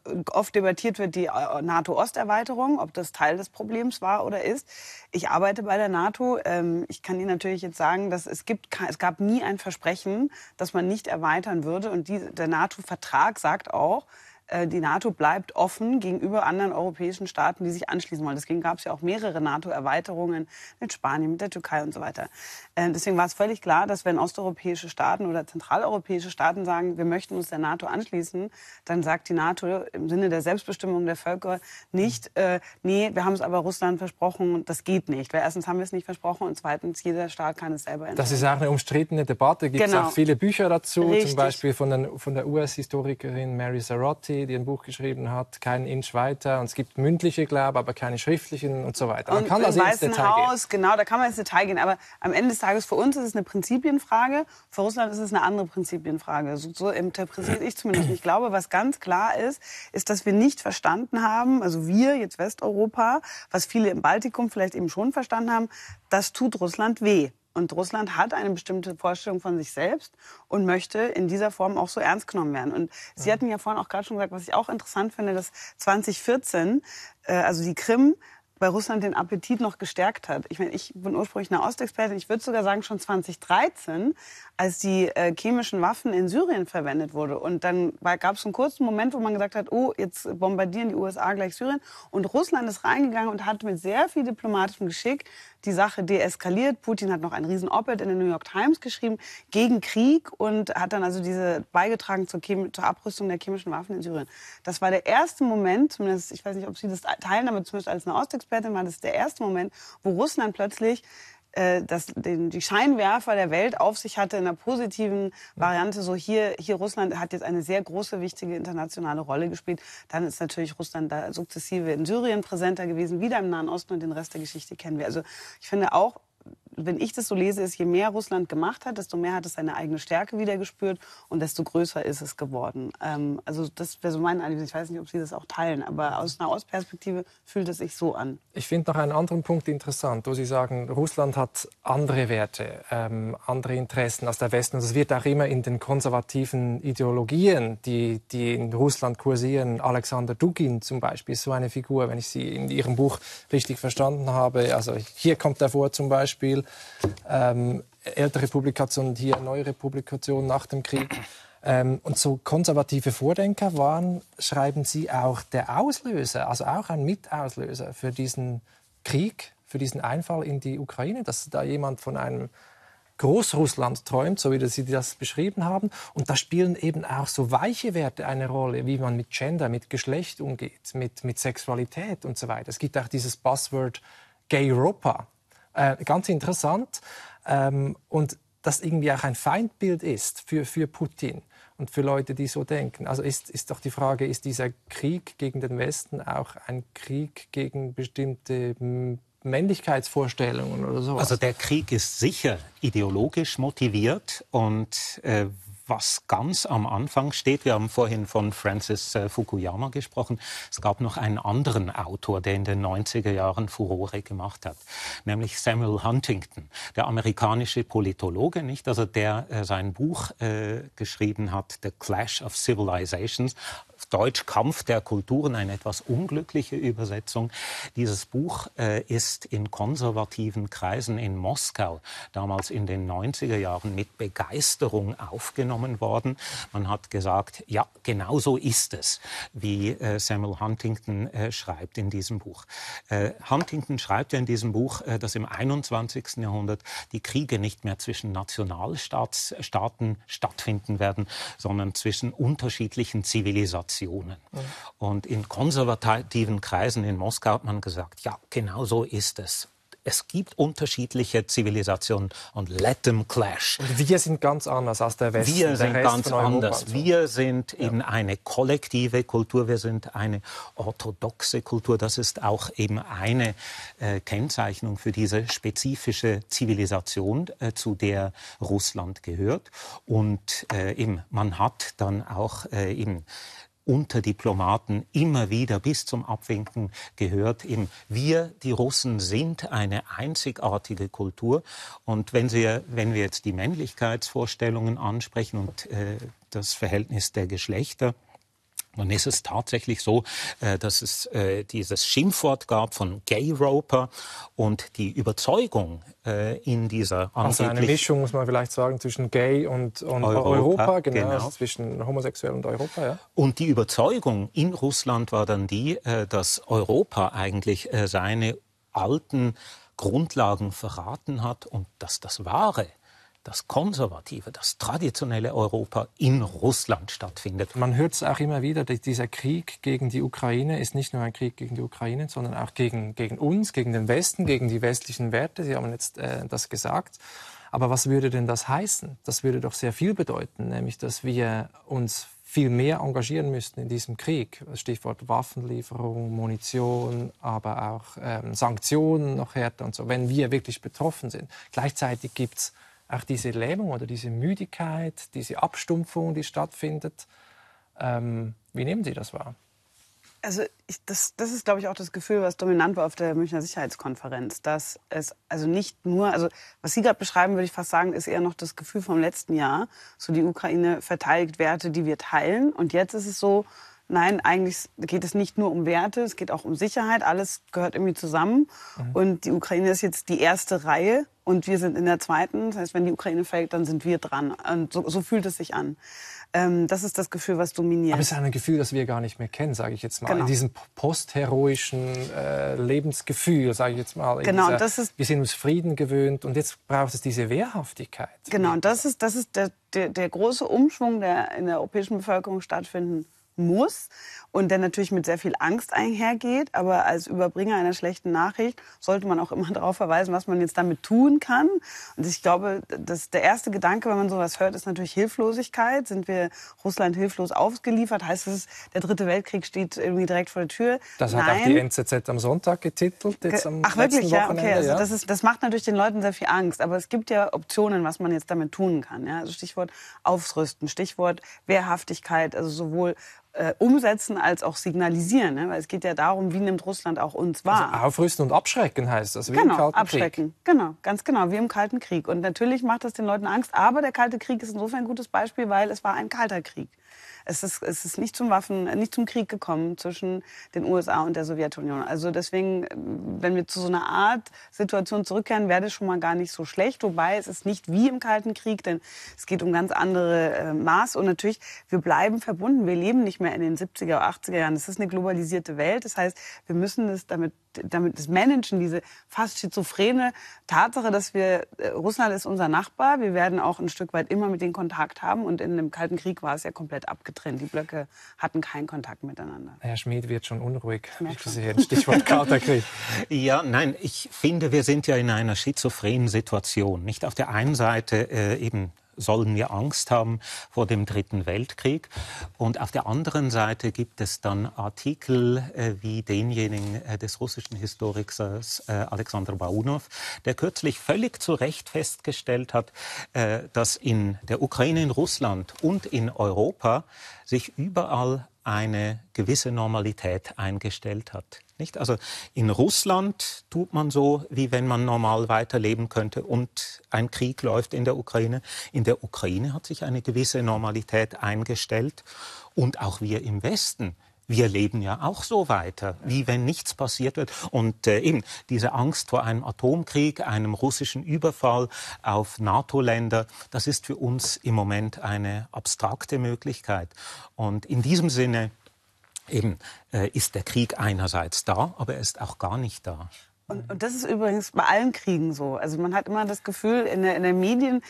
äh, oft debattiert wird, die äh, NATO-Osterweiterung, ob das Teil des Problems war oder ist. Ich arbeite bei der NATO. Ähm, ich kann Ihnen natürlich jetzt sagen, dass es, gibt, es gab nie ein Versprechen, dass man nicht erweitern würde. Und die, der NATO-Vertrag sagt auch, äh, die NATO bleibt offen gegenüber anderen europäischen Staaten, die sich anschließen wollen. Deswegen gab es ja auch mehrere NATO-Erweiterungen mit Spanien, mit der Türkei und so weiter. Äh, deswegen war es völlig klar, dass wenn osteuropäische Staaten oder zentraleuropäische Staaten sagen, wir möchten uns der NATO anschließen, dann sagt die NATO im Sinne der Selbstbestimmung der Völker nicht, äh, nee, wir haben es aber Russland versprochen und das geht nicht. Weil erstens haben wir es nicht versprochen und zweitens, jeder Staat kann es selber entscheiden. Das ist auch eine umstrittene Debatte. Gibt es genau. auch viele Bücher dazu, Richtig. zum Beispiel von, den, von der US-Historikerin Mary Zarotti die ein Buch geschrieben hat, kein Inch weiter. Und es gibt mündliche, glaube aber keine schriftlichen und so weiter. Man und kann also ins Detail Haus, gehen. Genau, da kann man ins Detail gehen. Aber am Ende des Tages für uns ist es eine Prinzipienfrage, für Russland ist es eine andere Prinzipienfrage. So, so interpretiere ich zumindest. Ich glaube, was ganz klar ist, ist, dass wir nicht verstanden haben, also wir, jetzt Westeuropa, was viele im Baltikum vielleicht eben schon verstanden haben, das tut Russland weh. Und Russland hat eine bestimmte Vorstellung von sich selbst und möchte in dieser Form auch so ernst genommen werden. Und Sie mhm. hatten ja vorhin auch gerade schon gesagt, was ich auch interessant finde, dass 2014, äh, also die Krim, bei Russland den Appetit noch gestärkt hat. Ich meine, ich bin ursprünglich eine Ostexpertin. Ich würde sogar sagen, schon 2013, als die äh, chemischen Waffen in Syrien verwendet wurden. Und dann gab es einen kurzen Moment, wo man gesagt hat, oh, jetzt bombardieren die USA gleich Syrien. Und Russland ist reingegangen und hat mit sehr viel diplomatischem Geschick die Sache deeskaliert. Putin hat noch einen riesen Op-Ed in der New York Times geschrieben gegen Krieg und hat dann also diese beigetragen zur, Chem zur Abrüstung der chemischen Waffen in Syrien. Das war der erste Moment, zumindest, ich weiß nicht, ob Sie das teilen, aber zumindest als eine Ostexpertin, Expertin war, das ist der erste Moment, wo Russland plötzlich äh, das, die Scheinwerfer der Welt auf sich hatte in einer positiven Variante. So hier, hier Russland hat jetzt eine sehr große, wichtige internationale Rolle gespielt. Dann ist natürlich Russland da sukzessive in Syrien präsenter gewesen, wieder im Nahen Osten und den Rest der Geschichte kennen wir. Also ich finde auch, wenn ich das so lese, ist, je mehr Russland gemacht hat, desto mehr hat es seine eigene Stärke wieder gespürt und desto größer ist es geworden. Ähm, also das wäre so mein Anliegen. Ich weiß nicht, ob Sie das auch teilen, aber aus einer Ostperspektive fühlt es sich so an. Ich finde noch einen anderen Punkt interessant, wo Sie sagen, Russland hat andere Werte, ähm, andere Interessen als der Westen. Und also das wird auch immer in den konservativen Ideologien, die, die in Russland kursieren, Alexander Dugin zum Beispiel ist so eine Figur, wenn ich sie in Ihrem Buch richtig verstanden habe. Also hier kommt er vor zum Beispiel ähm, ältere Publikationen hier, neue Publikationen nach dem Krieg. Ähm, und so konservative Vordenker waren, schreiben Sie, auch der Auslöser, also auch ein Mitauslöser für diesen Krieg, für diesen Einfall in die Ukraine, dass da jemand von einem Großrussland träumt, so wie Sie das beschrieben haben. Und da spielen eben auch so weiche Werte eine Rolle, wie man mit Gender, mit Geschlecht umgeht, mit, mit Sexualität und so weiter. Es gibt auch dieses Buzzword Gay Europa äh, ganz interessant. Ähm, und das irgendwie auch ein Feindbild ist für, für Putin und für Leute, die so denken. Also ist, ist doch die Frage, ist dieser Krieg gegen den Westen auch ein Krieg gegen bestimmte hm, Männlichkeitsvorstellungen oder so? Also der Krieg ist sicher ideologisch motiviert und äh, was ganz am Anfang steht. Wir haben vorhin von Francis äh, Fukuyama gesprochen. Es gab noch einen anderen Autor, der in den 90er Jahren Furore gemacht hat, nämlich Samuel Huntington, der amerikanische Politologe, nicht? Also der äh, sein Buch äh, geschrieben hat, The Clash of Civilizations, Deutsch Kampf der Kulturen, eine etwas unglückliche Übersetzung. Dieses Buch äh, ist in konservativen Kreisen in Moskau damals in den 90er Jahren mit Begeisterung aufgenommen worden. Man hat gesagt, ja, genau so ist es, wie äh, Samuel Huntington äh, schreibt in diesem Buch. Äh, Huntington schreibt ja in diesem Buch, äh, dass im 21. Jahrhundert die Kriege nicht mehr zwischen Nationalstaaten stattfinden werden, sondern zwischen unterschiedlichen Zivilisationen. Konzessionen. Mhm. Und in konservativen Kreisen in Moskau hat man gesagt, ja, genau so ist es. Es gibt unterschiedliche Zivilisationen und let them clash. Und wir sind ganz anders als der Westen. Wir sind ganz anders. So. Wir sind eben eine kollektive Kultur. Wir sind eine orthodoxe Kultur. Das ist auch eben eine äh, Kennzeichnung für diese spezifische Zivilisation, äh, zu der Russland gehört. Und äh, eben, man hat dann auch äh, eben unter Diplomaten immer wieder bis zum Abwinken gehört. Eben wir, die Russen, sind eine einzigartige Kultur. Und wenn, Sie, wenn wir jetzt die Männlichkeitsvorstellungen ansprechen und äh, das Verhältnis der Geschlechter, nun ist es tatsächlich so, äh, dass es äh, dieses Schimpfwort gab von Gay Roper und die Überzeugung äh, in dieser Also eine Mischung, muss man vielleicht sagen, zwischen Gay und, und Europa, Europa genau, genau, also zwischen Homosexuell und Europa. Ja. Und die Überzeugung in Russland war dann die, dass Europa eigentlich seine alten Grundlagen verraten hat und dass das wahre das konservative, das traditionelle Europa in Russland stattfindet. Man hört es auch immer wieder, dieser Krieg gegen die Ukraine ist nicht nur ein Krieg gegen die Ukraine, sondern auch gegen, gegen uns, gegen den Westen, gegen die westlichen Werte. Sie haben jetzt äh, das gesagt. Aber was würde denn das heißen? Das würde doch sehr viel bedeuten, nämlich dass wir uns viel mehr engagieren müssten in diesem Krieg. Stichwort Waffenlieferung, Munition, aber auch ähm, Sanktionen noch härter und so, wenn wir wirklich betroffen sind. Gleichzeitig gibt es auch diese Lähmung oder diese Müdigkeit, diese Abstumpfung, die stattfindet. Ähm, wie nehmen Sie das wahr? Also ich, das, das ist, glaube ich, auch das Gefühl, was dominant war auf der Münchner Sicherheitskonferenz. Dass es also nicht nur, also was Sie gerade beschreiben, würde ich fast sagen, ist eher noch das Gefühl vom letzten Jahr. So die Ukraine verteidigt Werte, die wir teilen. Und jetzt ist es so, nein, eigentlich geht es nicht nur um Werte, es geht auch um Sicherheit, alles gehört irgendwie zusammen. Mhm. Und die Ukraine ist jetzt die erste Reihe und wir sind in der zweiten. Das heißt, wenn die Ukraine fällt, dann sind wir dran. Und so, so fühlt es sich an. Ähm, das ist das Gefühl, was dominiert. Aber es ist ein Gefühl, das wir gar nicht mehr kennen, sage ich jetzt mal. Genau. In diesem postheroischen äh, Lebensgefühl, sage ich jetzt mal. Genau, dieser, das ist, wir sind uns Frieden gewöhnt und jetzt braucht es diese Wehrhaftigkeit. Genau, und das ist, das ist der, der, der große Umschwung, der in der europäischen Bevölkerung stattfinden muss und der natürlich mit sehr viel Angst einhergeht. Aber als Überbringer einer schlechten Nachricht sollte man auch immer darauf verweisen, was man jetzt damit tun kann. Und ich glaube, dass der erste Gedanke, wenn man sowas hört, ist natürlich Hilflosigkeit. Sind wir Russland hilflos ausgeliefert? Heißt es, der dritte Weltkrieg steht irgendwie direkt vor der Tür? Das Nein. hat auch die NZZ am Sonntag getitelt. Jetzt am Ach wirklich? Ja, okay. Also das, ist, das macht natürlich den Leuten sehr viel Angst. Aber es gibt ja Optionen, was man jetzt damit tun kann. Ja? Also Stichwort Aufrüsten, Stichwort Wehrhaftigkeit. Also sowohl äh, umsetzen als auch signalisieren. Ne? Weil es geht ja darum, wie nimmt Russland auch uns also wahr. Also aufrüsten und abschrecken heißt das, wie genau, im Kalten abschrecken. Krieg. Genau, ganz genau, wie im Kalten Krieg. Und natürlich macht das den Leuten Angst, aber der Kalte Krieg ist insofern ein gutes Beispiel, weil es war ein kalter Krieg es ist, es ist nicht zum Waffen, nicht zum Krieg gekommen zwischen den USA und der Sowjetunion. Also deswegen, äh, wenn wir zu so einer Art Situation zurückkehren, wäre das schon mal gar nicht so schlecht. Wobei es ist nicht wie im Kalten Krieg, denn es geht um ganz andere äh, Maß. Und natürlich, wir bleiben verbunden. Wir leben nicht mehr in den 70er, 80er Jahren. Es ist eine globalisierte Welt. Das heißt, wir müssen es damit damit das Managen, diese fast schizophrene Tatsache, dass wir, äh, Russland ist unser Nachbar, wir werden auch ein Stück weit immer mit denen Kontakt haben und in dem Kalten Krieg war es ja komplett abgetrennt. Die Blöcke hatten keinen Kontakt miteinander. Herr Schmid wird schon unruhig. Ich sehe ein Stichwort Kalterkrieg. ja, nein, ich finde, wir sind ja in einer schizophrenen Situation. Nicht auf der einen Seite äh, eben sollen wir Angst haben vor dem Dritten Weltkrieg. Und auf der anderen Seite gibt es dann Artikel äh, wie denjenigen äh, des russischen Historikers äh, Alexander Baunov, der kürzlich völlig zu Recht festgestellt hat, äh, dass in der Ukraine, in Russland und in Europa sich überall eine gewisse Normalität eingestellt hat. Nicht? Also in Russland tut man so, wie wenn man normal weiterleben könnte und ein Krieg läuft in der Ukraine. In der Ukraine hat sich eine gewisse Normalität eingestellt und auch wir im Westen wir leben ja auch so weiter, wie wenn nichts passiert wird. Und äh, eben diese Angst vor einem Atomkrieg, einem russischen Überfall auf NATO-Länder, das ist für uns im Moment eine abstrakte Möglichkeit. Und in diesem Sinne eben äh, ist der Krieg einerseits da, aber er ist auch gar nicht da. Und, und, das ist übrigens bei allen Kriegen so. Also man hat immer das Gefühl, in der, in der Medien,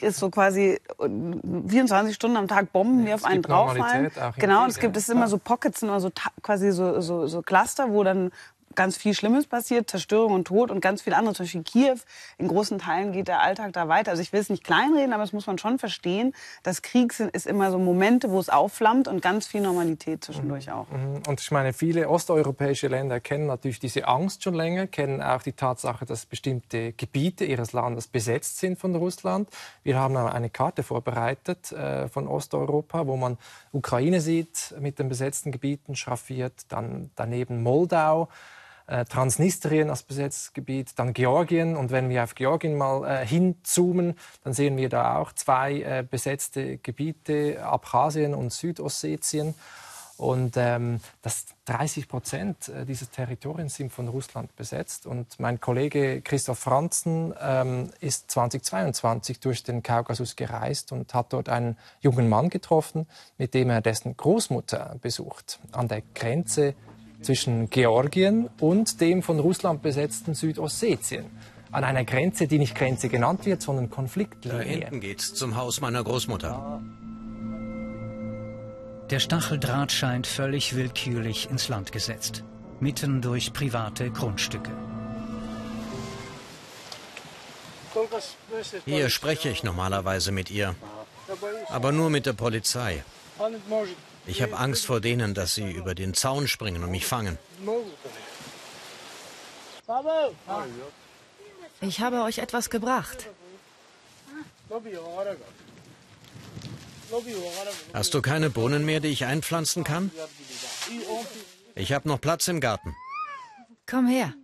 ist so quasi 24 Stunden am Tag Bomben, die ja, auf einen drauffallen. Ach, genau, und es gibt es immer so Pockets, immer so quasi so, so, so Cluster, wo dann ganz viel Schlimmes passiert, Zerstörung und Tod und ganz viel anderes. Zum Beispiel Kiew, in großen Teilen geht der Alltag da weiter. Also ich will es nicht kleinreden, aber das muss man schon verstehen. Das Krieg sind, ist immer so Momente, wo es aufflammt und ganz viel Normalität zwischendurch mhm. auch. Mhm. Und ich meine, viele osteuropäische Länder kennen natürlich diese Angst schon länger, kennen auch die Tatsache, dass bestimmte Gebiete ihres Landes besetzt sind von Russland. Wir haben eine Karte vorbereitet äh, von Osteuropa, wo man Ukraine sieht mit den besetzten Gebieten, schraffiert, dann daneben Moldau. Äh, Transnistrien als Besetzgebiet, dann Georgien. Und wenn wir auf Georgien mal äh, hinzoomen, dann sehen wir da auch zwei äh, besetzte Gebiete, Abchasien und Südossetien. Und ähm, das 30 Prozent äh, dieser Territorien sind von Russland besetzt. Und mein Kollege Christoph Franzen ähm, ist 2022 durch den Kaukasus gereist und hat dort einen jungen Mann getroffen, mit dem er dessen Großmutter besucht, an der Grenze zwischen Georgien und dem von Russland besetzten Südossetien. An einer Grenze, die nicht Grenze genannt wird, sondern Konfliktlinie. Da hinten geht's zum Haus meiner Großmutter. Der Stacheldraht scheint völlig willkürlich ins Land gesetzt, mitten durch private Grundstücke. Hier spreche ich normalerweise mit ihr, aber nur mit der Polizei. Ich habe Angst vor denen, dass sie über den Zaun springen und mich fangen. Ich habe euch etwas gebracht. Hast du keine Bohnen mehr, die ich einpflanzen kann? Ich habe noch Platz im Garten. Komm her.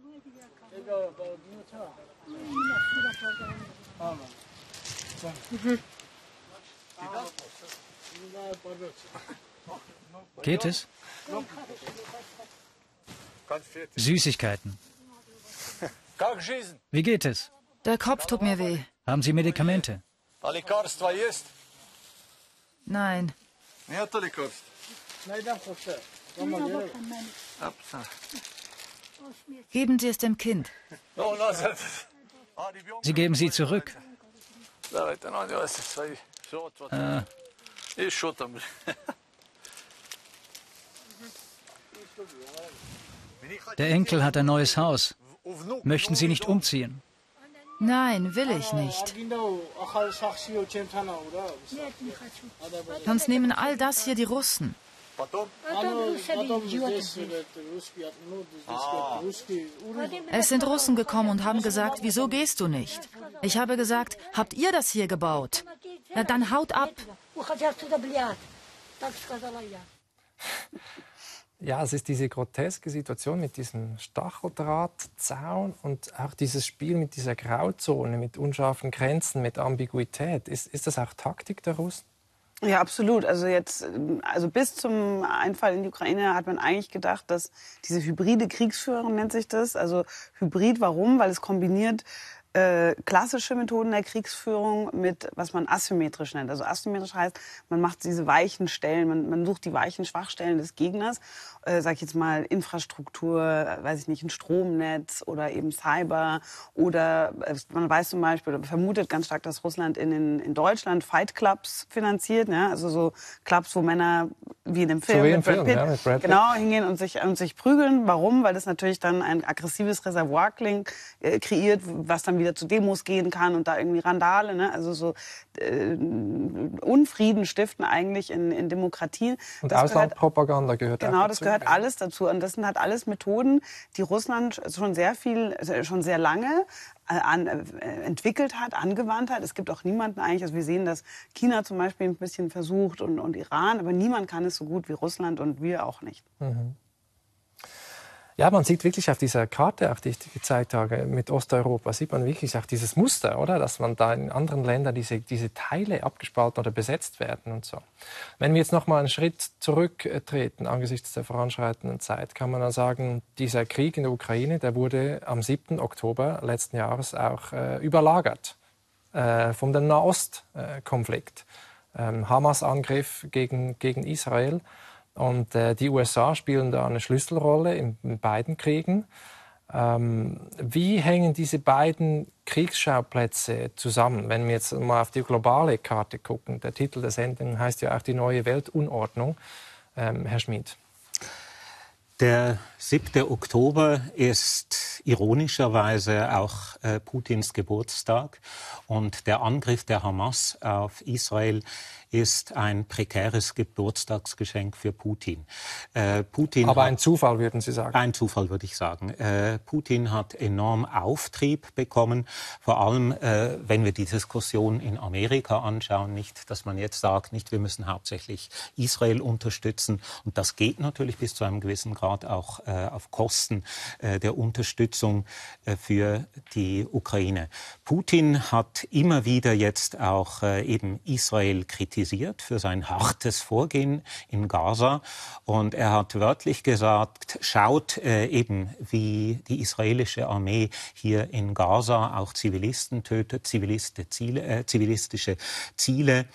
Mhm. Geht es? Süßigkeiten. Wie geht es? Der Kopf tut mir weh. Haben Sie Medikamente? Nein. Geben Sie es dem Kind. Ah, sie geben sie zurück. Äh. Der Enkel hat ein neues Haus. Möchten Sie nicht umziehen? Nein, will ich nicht. Sonst nehmen all das hier die Russen. Es sind Russen gekommen und haben gesagt, wieso gehst du nicht? Ich habe gesagt, habt ihr das hier gebaut? Na dann haut ab. Ja, es ist diese groteske Situation mit diesem Stacheldrahtzaun und auch dieses Spiel mit dieser Grauzone, mit unscharfen Grenzen, mit Ambiguität. Ist, ist das auch Taktik der Russen? Ja, absolut. Also jetzt, also bis zum Einfall in die Ukraine hat man eigentlich gedacht, dass diese hybride Kriegsführung nennt sich das. Also hybrid, warum? Weil es kombiniert äh, klassische Methoden der Kriegsführung mit, was man asymmetrisch nennt. Also asymmetrisch heißt, man macht diese weichen Stellen, man, man sucht die weichen Schwachstellen des Gegners, äh, sag ich jetzt mal Infrastruktur, äh, weiß ich nicht, ein Stromnetz oder eben Cyber oder äh, man weiß zum Beispiel oder vermutet ganz stark, dass Russland in, in, in Deutschland Fight Clubs finanziert, ne? also so Clubs, wo Männer wie in dem Film, so mit, Brad Pitt, ja, mit, Brad genau hingehen und sich, und sich prügeln. Warum? Weil das natürlich dann ein aggressives Reservoir äh, kreiert, was dann wieder zu Demos gehen kann und da irgendwie Randale, ne? also so äh, Unfrieden stiften eigentlich in, in Demokratien. Und das Auslandpropaganda gehört, gehört Genau, das gehört alles dazu. Und das sind halt alles Methoden, die Russland schon sehr viel, äh, schon sehr lange äh, an, äh, entwickelt hat, angewandt hat. Es gibt auch niemanden eigentlich, also wir sehen, dass China zum Beispiel ein bisschen versucht und, und Iran, aber niemand kann es so gut wie Russland und wir auch nicht. Mhm. Ja, man sieht wirklich auf dieser Karte, auf die ich gezeigt habe, mit Osteuropa, sieht man wirklich auch dieses Muster, oder? Dass man da in anderen Ländern diese, diese Teile abgespalten oder besetzt werden und so. Wenn wir jetzt nochmal einen Schritt zurücktreten angesichts der voranschreitenden Zeit, kann man dann sagen, dieser Krieg in der Ukraine, der wurde am 7. Oktober letzten Jahres auch äh, überlagert äh, vom Nahostkonflikt. Ähm, Hamas-Angriff gegen, gegen Israel. Und äh, die USA spielen da eine Schlüsselrolle in, in beiden Kriegen. Ähm, wie hängen diese beiden Kriegsschauplätze zusammen? Wenn wir jetzt mal auf die globale Karte gucken, der Titel der Sendung heißt ja auch die neue Weltunordnung. Ähm, Herr Schmidt. Der 7. Oktober ist ironischerweise auch äh, Putins Geburtstag und der Angriff der Hamas auf Israel ist ein prekäres Geburtstagsgeschenk für Putin. Äh, Putin Aber ein Zufall, würden Sie sagen? Ein Zufall, würde ich sagen. Äh, Putin hat enorm Auftrieb bekommen, vor allem äh, wenn wir die Diskussion in Amerika anschauen, nicht, dass man jetzt sagt, nicht, wir müssen hauptsächlich Israel unterstützen. Und das geht natürlich bis zu einem gewissen Grad auch äh, auf Kosten äh, der Unterstützung äh, für die Ukraine. Putin hat immer wieder jetzt auch eben Israel kritisiert kritisiert für sein hartes Vorgehen in Gaza. Und er hat wörtlich gesagt, schaut äh, eben, wie die israelische Armee hier in Gaza auch Zivilisten tötet, Ziele, äh, zivilistische Ziele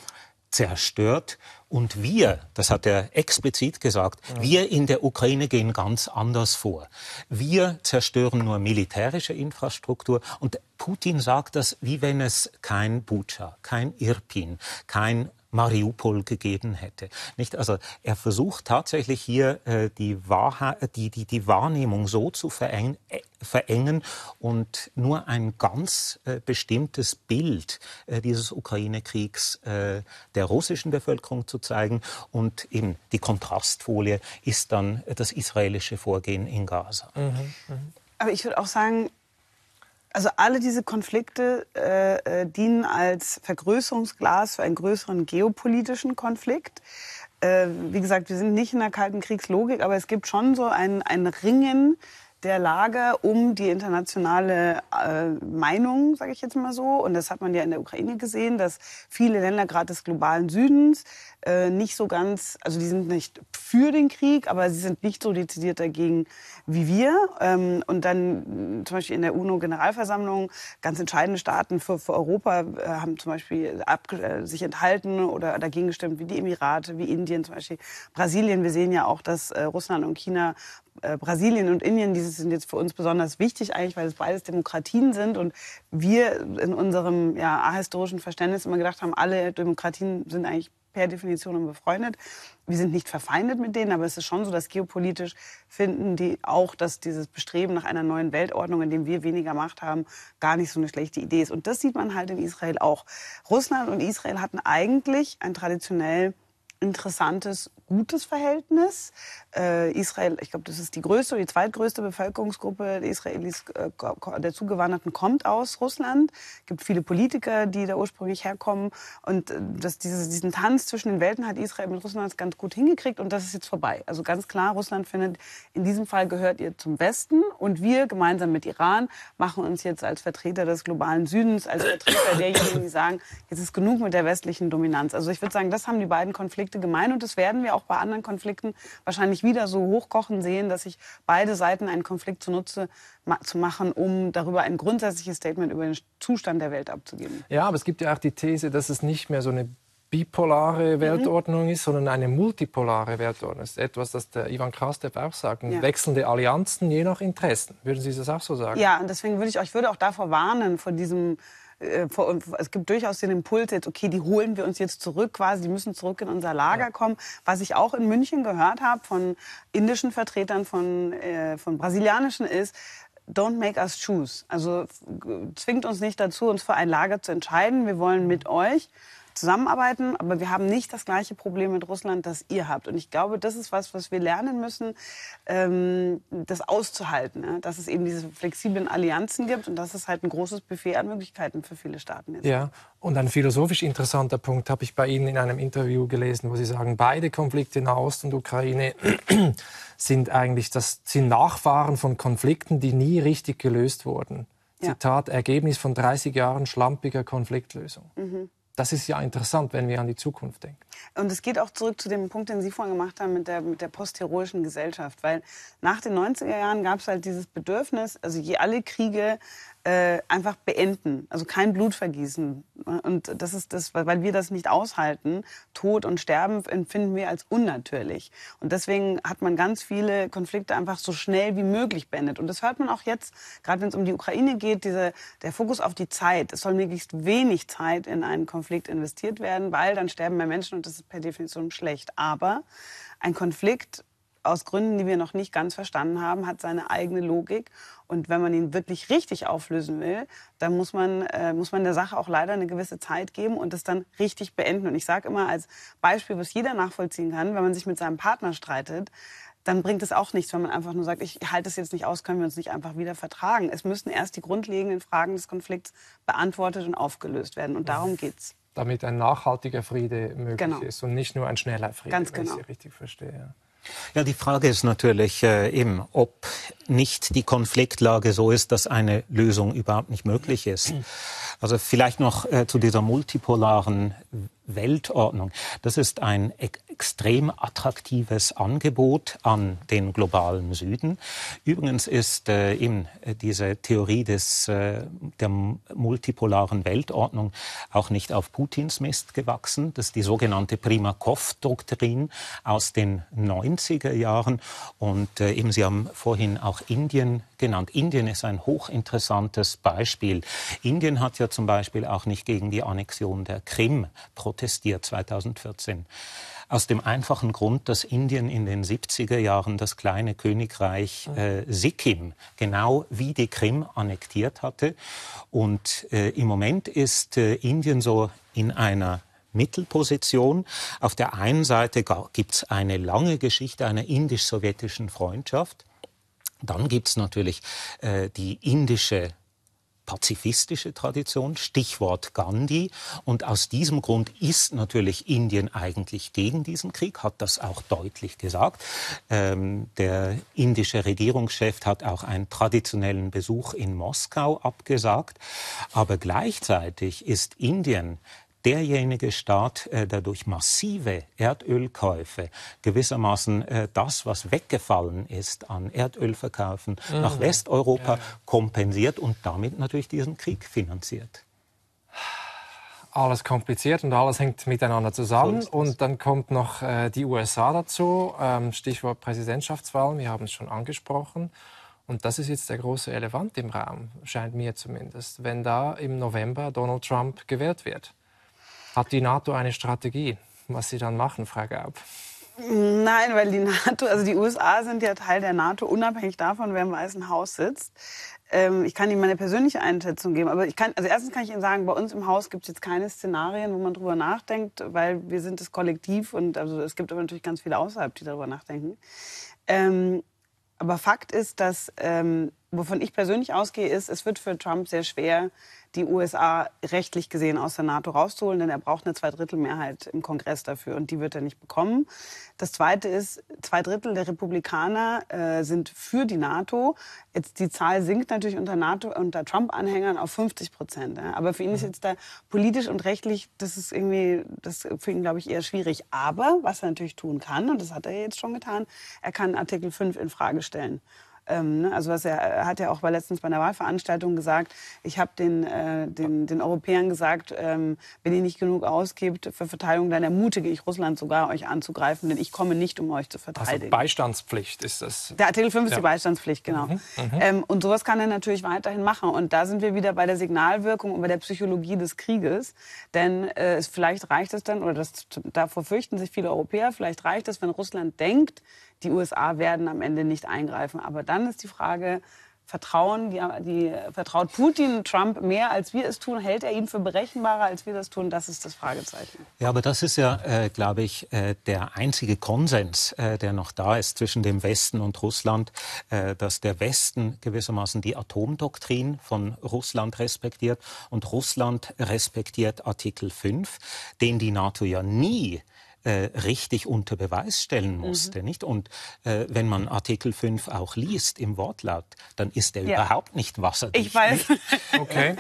zerstört. Und wir, das hat er explizit gesagt, ja. wir in der Ukraine gehen ganz anders vor. Wir zerstören nur militärische Infrastruktur. Und Putin sagt das, wie wenn es kein Bucha, kein Irpin, kein Mariupol gegeben hätte. Nicht? Also er versucht tatsächlich hier äh, die, Wahrheit, äh, die, die, die Wahrnehmung so zu verengen, äh, verengen und nur ein ganz äh, bestimmtes Bild äh, dieses Ukraine-Kriegs äh, der russischen Bevölkerung zu zeigen. Und eben die Kontrastfolie ist dann das israelische Vorgehen in Gaza. Mhm, mh. Aber ich würde auch sagen, also alle diese Konflikte äh, äh, dienen als Vergrößerungsglas für einen größeren geopolitischen Konflikt. Äh, wie gesagt, wir sind nicht in der Kalten Kriegslogik, aber es gibt schon so ein, ein Ringen der Lage um die internationale äh, Meinung, sage ich jetzt mal so. Und das hat man ja in der Ukraine gesehen, dass viele Länder gerade des globalen Südens äh, nicht so ganz, also die sind nicht für den Krieg, aber sie sind nicht so dezidiert dagegen wie wir. Ähm, und dann äh, zum Beispiel in der UNO-Generalversammlung ganz entscheidende Staaten für, für Europa äh, haben zum Beispiel ab, äh, sich enthalten oder dagegen gestimmt, wie die Emirate, wie Indien zum Beispiel, Brasilien. Wir sehen ja auch, dass äh, Russland und China Brasilien und Indien, diese sind jetzt für uns besonders wichtig eigentlich, weil es beides Demokratien sind und wir in unserem ja, ahistorischen Verständnis immer gedacht haben, alle Demokratien sind eigentlich per Definition unbefreundet. Wir sind nicht verfeindet mit denen, aber es ist schon so, dass geopolitisch finden die auch, dass dieses Bestreben nach einer neuen Weltordnung, in dem wir weniger Macht haben, gar nicht so eine schlechte Idee ist. Und das sieht man halt in Israel auch. Russland und Israel hatten eigentlich ein traditionell interessantes, gutes Verhältnis. Äh, Israel, ich glaube, das ist die größte oder die zweitgrößte Bevölkerungsgruppe der Israelis, äh, der Zugewanderten kommt aus Russland. Es gibt viele Politiker, die da ursprünglich herkommen. Und äh, das, dieses, diesen Tanz zwischen den Welten hat Israel mit Russland ganz gut hingekriegt und das ist jetzt vorbei. Also ganz klar, Russland findet, in diesem Fall gehört ihr zum Westen und wir gemeinsam mit Iran machen uns jetzt als Vertreter des globalen Südens, als Vertreter derjenigen, die sagen, jetzt ist genug mit der westlichen Dominanz. Also ich würde sagen, das haben die beiden Konflikte Konflikte gemein. Und das werden wir auch bei anderen Konflikten wahrscheinlich wieder so hochkochen sehen, dass sich beide Seiten einen Konflikt zunutze ma zu machen, um darüber ein grundsätzliches Statement über den Zustand der Welt abzugeben. Ja, aber es gibt ja auch die These, dass es nicht mehr so eine bipolare mhm. Weltordnung mhm. ist, sondern eine multipolare Weltordnung. Das ist etwas, das der Ivan Krastev auch sagt. Ja. Wechselnde Allianzen je nach Interessen. Würden Sie das auch so sagen? Ja, und deswegen würde ich, ich würde auch davor warnen, vor diesem äh, es gibt durchaus den Impuls jetzt, okay, die holen wir uns jetzt zurück quasi, die müssen zurück in unser Lager ja. kommen. Was ich auch in München gehört habe von indischen Vertretern, von, äh, von brasilianischen ist, Don't make us choose. Also zwingt uns nicht dazu, uns für ein Lager zu entscheiden. Wir wollen mhm. mit euch zusammenarbeiten, aber wir haben nicht das gleiche Problem mit Russland, das ihr habt. Und ich glaube, das ist was, was wir lernen müssen, ähm, das auszuhalten, ne? dass es eben diese flexiblen Allianzen gibt und dass es halt ein großes Buffet an Möglichkeiten für viele Staaten. ist. Ja, und ein philosophisch interessanter Punkt habe ich bei Ihnen in einem Interview gelesen, wo Sie sagen, beide Konflikte in Ost und Ukraine sind eigentlich das sind Nachfahren von Konflikten, die nie richtig gelöst wurden. Ja. Zitat, Ergebnis von 30 Jahren schlampiger Konfliktlösung. Mhm das ist ja interessant, wenn wir an die Zukunft denken. Und es geht auch zurück zu dem Punkt, den Sie vorhin gemacht haben mit der, mit der postheroischen Gesellschaft. Weil nach den 90er Jahren gab es halt dieses Bedürfnis, also je alle Kriege äh, einfach beenden. Also kein Blut vergießen. Und das ist das, weil wir das nicht aushalten. Tod und Sterben empfinden wir als unnatürlich. Und deswegen hat man ganz viele Konflikte einfach so schnell wie möglich beendet. Und das hört man auch jetzt, gerade wenn es um die Ukraine geht, diese, der Fokus auf die Zeit. Es soll möglichst wenig Zeit in einen Konflikt investiert werden, weil dann sterben mehr Menschen und das ist per Definition schlecht. Aber ein Konflikt aus Gründen, die wir noch nicht ganz verstanden haben, hat seine eigene Logik. Und wenn man ihn wirklich richtig auflösen will, dann muss man, äh, muss man der Sache auch leider eine gewisse Zeit geben und das dann richtig beenden. Und ich sage immer als Beispiel, was jeder nachvollziehen kann, wenn man sich mit seinem Partner streitet, dann bringt es auch nichts, wenn man einfach nur sagt, ich halte es jetzt nicht aus, können wir uns nicht einfach wieder vertragen. Es müssen erst die grundlegenden Fragen des Konflikts beantwortet und aufgelöst werden. Und darum geht es. Damit ein nachhaltiger Friede möglich genau. ist und nicht nur ein schneller Friede, Ganz wenn ich genau. Sie richtig verstehe. Ja, die Frage ist natürlich äh, eben, ob nicht die Konfliktlage so ist, dass eine Lösung überhaupt nicht möglich ist. Also vielleicht noch äh, zu dieser multipolaren Weltordnung. Das ist ein extrem attraktives Angebot an den globalen Süden. Übrigens ist äh, eben äh, diese Theorie des, äh, der multipolaren Weltordnung auch nicht auf Putins Mist gewachsen. Das ist die sogenannte primakov doktrin aus den 90er Jahren. Und äh, eben Sie haben vorhin auch Indien genannt. Indien ist ein hochinteressantes Beispiel. Indien hat ja zum Beispiel auch nicht gegen die Annexion der Krim protestiert 2014. Aus dem einfachen Grund, dass Indien in den 70er Jahren das kleine Königreich äh, Sikkim genau wie die Krim annektiert hatte. Und äh, im Moment ist äh, Indien so in einer Mittelposition. Auf der einen Seite gibt es eine lange Geschichte einer indisch-sowjetischen Freundschaft. Dann gibt es natürlich äh, die indische pazifistische Tradition, Stichwort Gandhi. Und aus diesem Grund ist natürlich Indien eigentlich gegen diesen Krieg, hat das auch deutlich gesagt. Ähm, der indische Regierungschef hat auch einen traditionellen Besuch in Moskau abgesagt. Aber gleichzeitig ist Indien derjenige Staat, äh, der durch massive Erdölkäufe gewissermaßen äh, das, was weggefallen ist an Erdölverkaufen mhm. nach Westeuropa, ja. kompensiert und damit natürlich diesen Krieg finanziert alles kompliziert und alles hängt miteinander zusammen. und dann kommt noch äh, die USA dazu, ähm, Stichwort Präsidentschaftswahlen, wir haben es schon angesprochen. Und das ist jetzt der große Elefant im Raum, scheint mir zumindest, wenn da im November Donald Trump gewählt wird. Hat die NATO eine Strategie, was sie dann machen, Frage ab? Nein, weil die NATO, also die USA sind ja Teil der NATO, unabhängig davon, wer im Weißen Haus sitzt. Ähm, ich kann Ihnen meine persönliche Einschätzung geben, aber ich kann, also erstens kann ich Ihnen sagen, bei uns im Haus gibt es jetzt keine Szenarien, wo man drüber nachdenkt, weil wir sind das Kollektiv und also es gibt aber natürlich ganz viele außerhalb, die darüber nachdenken. Ähm, aber Fakt ist, dass ähm, Wovon ich persönlich ausgehe, ist, es wird für Trump sehr schwer, die USA rechtlich gesehen aus der NATO rauszuholen, denn er braucht eine Zweidrittelmehrheit im Kongress dafür und die wird er nicht bekommen. Das Zweite ist, zwei Drittel der Republikaner äh, sind für die NATO. Jetzt die Zahl sinkt natürlich unter unter Trump-Anhängern auf 50 Prozent. Ja? Aber für ihn ist mhm. jetzt da politisch und rechtlich, das ist irgendwie, das ist für ihn glaube ich eher schwierig. Aber was er natürlich tun kann und das hat er jetzt schon getan, er kann Artikel 5 in Frage stellen. Ähm, ne? Also was er, hat ja auch bei letztens bei einer Wahlveranstaltung gesagt, ich habe den, äh, den, den, Europäern gesagt, ähm, wenn ihr nicht genug ausgibt für Verteidigung, dann ermutige ich Russland sogar, euch anzugreifen, denn ich komme nicht, um euch zu also verteidigen. Also Beistandspflicht ist das. Der Artikel 5 ja. ist die Beistandspflicht, genau. Mhm, mh. ähm, und sowas kann er natürlich weiterhin machen. Und da sind wir wieder bei der Signalwirkung und bei der Psychologie des Krieges. Denn äh, vielleicht reicht es dann, oder das, davor fürchten sich viele Europäer, vielleicht reicht es, wenn Russland denkt, die USA werden am Ende nicht eingreifen. Aber dann ist die Frage, vertrauen, die, die, vertraut Putin Trump mehr, als wir es tun? Hält er ihn für berechenbarer, als wir das tun? Das ist das Fragezeichen. Ja, aber das ist ja, äh, glaube ich, äh, der einzige Konsens, äh, der noch da ist zwischen dem Westen und Russland, äh, dass der Westen gewissermaßen die Atomdoktrin von Russland respektiert und Russland respektiert Artikel 5, den die NATO ja nie äh, äh, richtig unter Beweis stellen mhm. musste. Mhm. Nicht? Und äh, wenn man Artikel 5 auch liest im Wortlaut, dann ist er ja. überhaupt nicht wasserdicht. Ich weiß. Okay.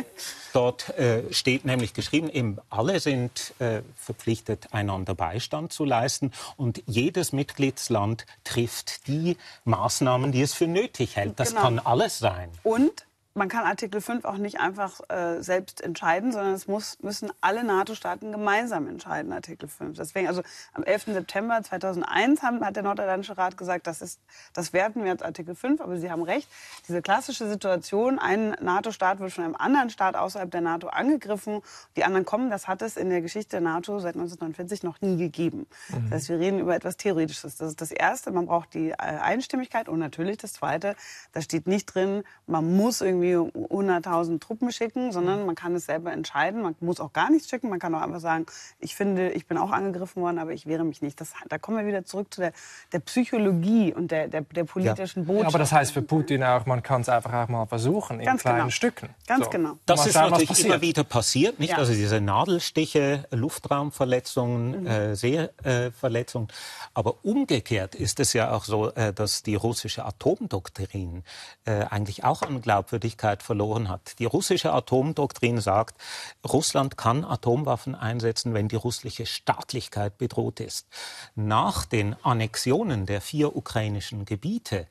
Dort äh, steht nämlich geschrieben, eben alle sind äh, verpflichtet, einander Beistand zu leisten und jedes Mitgliedsland trifft die Maßnahmen, die es für nötig hält. Das genau. kann alles sein. Und man kann Artikel 5 auch nicht einfach äh, selbst entscheiden, sondern es muss, müssen alle NATO-Staaten gemeinsam entscheiden, Artikel 5. Deswegen, also am 11. September 2001 haben, hat der Nordirlandische Rat gesagt, das, ist, das werten wir als Artikel 5, aber Sie haben recht, diese klassische Situation, ein NATO-Staat wird von einem anderen Staat außerhalb der NATO angegriffen, die anderen kommen, das hat es in der Geschichte der NATO seit 1949 noch nie gegeben. Mhm. Das heißt, wir reden über etwas Theoretisches. Das ist das Erste, man braucht die äh, Einstimmigkeit und natürlich das Zweite, da steht nicht drin, man muss irgendwie irgendwie 100.000 Truppen schicken, sondern man kann es selber entscheiden. Man muss auch gar nichts schicken. Man kann auch einfach sagen, ich finde, ich bin auch angegriffen worden, aber ich wehre mich nicht. Das, da kommen wir wieder zurück zu der, der Psychologie und der, der, der politischen ja. Botschaft. aber das heißt für Putin auch, man kann es einfach auch mal versuchen in genau. kleinen genau. Stücken. Ganz so. genau. Das ist sagen, natürlich immer wieder passiert, nicht? Ja. Also diese Nadelstiche, Luftraumverletzungen, mhm. äh, Seeverletzungen. aber umgekehrt ist es ja auch so, äh, dass die russische Atomdoktrin äh, eigentlich auch an Glaubwürdigkeit Glaubwürdigkeit verloren hat. Die russische Atomdoktrin sagt, Russland kann Atomwaffen einsetzen, wenn die russische Staatlichkeit bedroht ist. Nach den Annexionen der vier ukrainischen Gebiete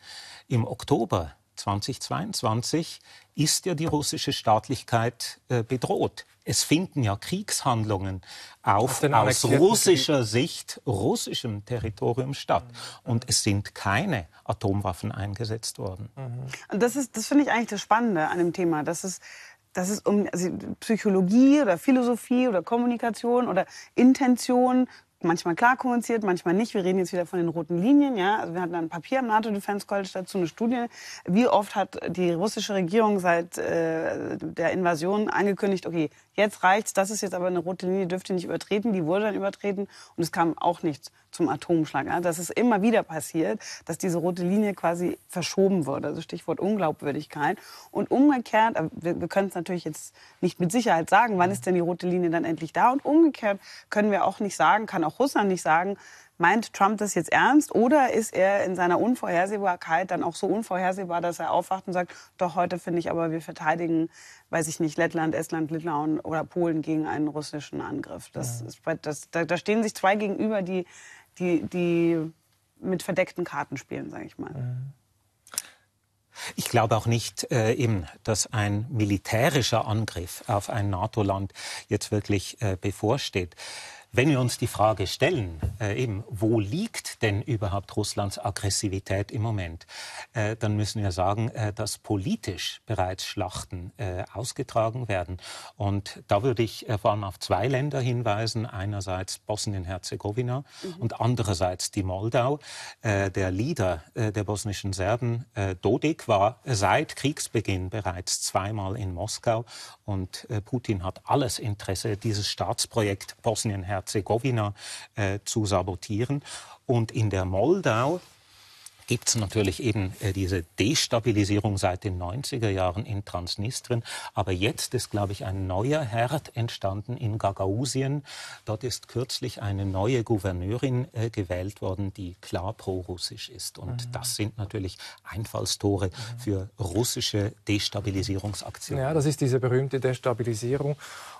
im Oktober 2022 ist ja die russische Staatlichkeit äh, bedroht. Es finden ja Kriegshandlungen auf, aus russischer Krieg. Sicht, russischem Territorium statt. Mhm. Und es sind keine Atomwaffen eingesetzt worden. Mhm. Das, das finde ich eigentlich das Spannende an dem Thema. Das ist, dass es um also Psychologie oder Philosophie oder Kommunikation oder Intention manchmal klar kommuniziert, manchmal nicht. Wir reden jetzt wieder von den roten Linien. Ja? Also wir hatten ein Papier am NATO Defense College dazu, eine Studie. Wie oft hat die russische Regierung seit äh, der Invasion angekündigt, okay, jetzt reicht's, das ist jetzt aber eine rote Linie, dürfte nicht übertreten. Die wurde dann übertreten und es kam auch nichts zum Atomschlag. Das ist immer wieder passiert, dass diese rote Linie quasi verschoben wurde. Also Stichwort Unglaubwürdigkeit. Und umgekehrt, wir, wir können es natürlich jetzt nicht mit Sicherheit sagen, wann ist denn die rote Linie dann endlich da? Und umgekehrt können wir auch nicht sagen, kann auch Russland nicht sagen, Meint Trump das jetzt ernst oder ist er in seiner Unvorhersehbarkeit dann auch so unvorhersehbar, dass er aufwacht und sagt, doch heute finde ich aber, wir verteidigen, weiß ich nicht, Lettland, Estland, Litauen oder Polen gegen einen russischen Angriff. Das ja. ist, das, da, da, stehen sich zwei gegenüber, die, die, die mit verdeckten Karten spielen, sage ich mal. Mhm. Ich glaube auch nicht äh, eben, dass ein militärischer Angriff auf ein NATO-Land jetzt wirklich äh, bevorsteht. Wenn wir uns die Frage stellen, äh, eben, wo liegt denn überhaupt Russlands Aggressivität im Moment, äh, dann müssen wir sagen, äh, dass politisch bereits Schlachten äh, ausgetragen werden. Und da würde ich äh, vor allem auf zwei Länder hinweisen. Einerseits Bosnien-Herzegowina mhm. und andererseits die Moldau. Äh, der Leader der bosnischen Serben, Dodik, war seit Kriegsbeginn bereits zweimal in Moskau. Und Putin hat alles Interesse, dieses Staatsprojekt Bosnien-Herzegowina Herzegowina äh, zu sabotieren. Und in der Moldau gibt es natürlich eben äh, diese Destabilisierung seit den 90er Jahren in Transnistrien. Aber jetzt ist, glaube ich, ein neuer Herd entstanden in Gagausien. Dort ist kürzlich eine neue Gouverneurin äh, gewählt worden, die klar prorussisch ist. Und mhm. das sind natürlich Einfallstore mhm. für russische Destabilisierungsaktionen. Ja, das ist diese berühmte Destabilisierung.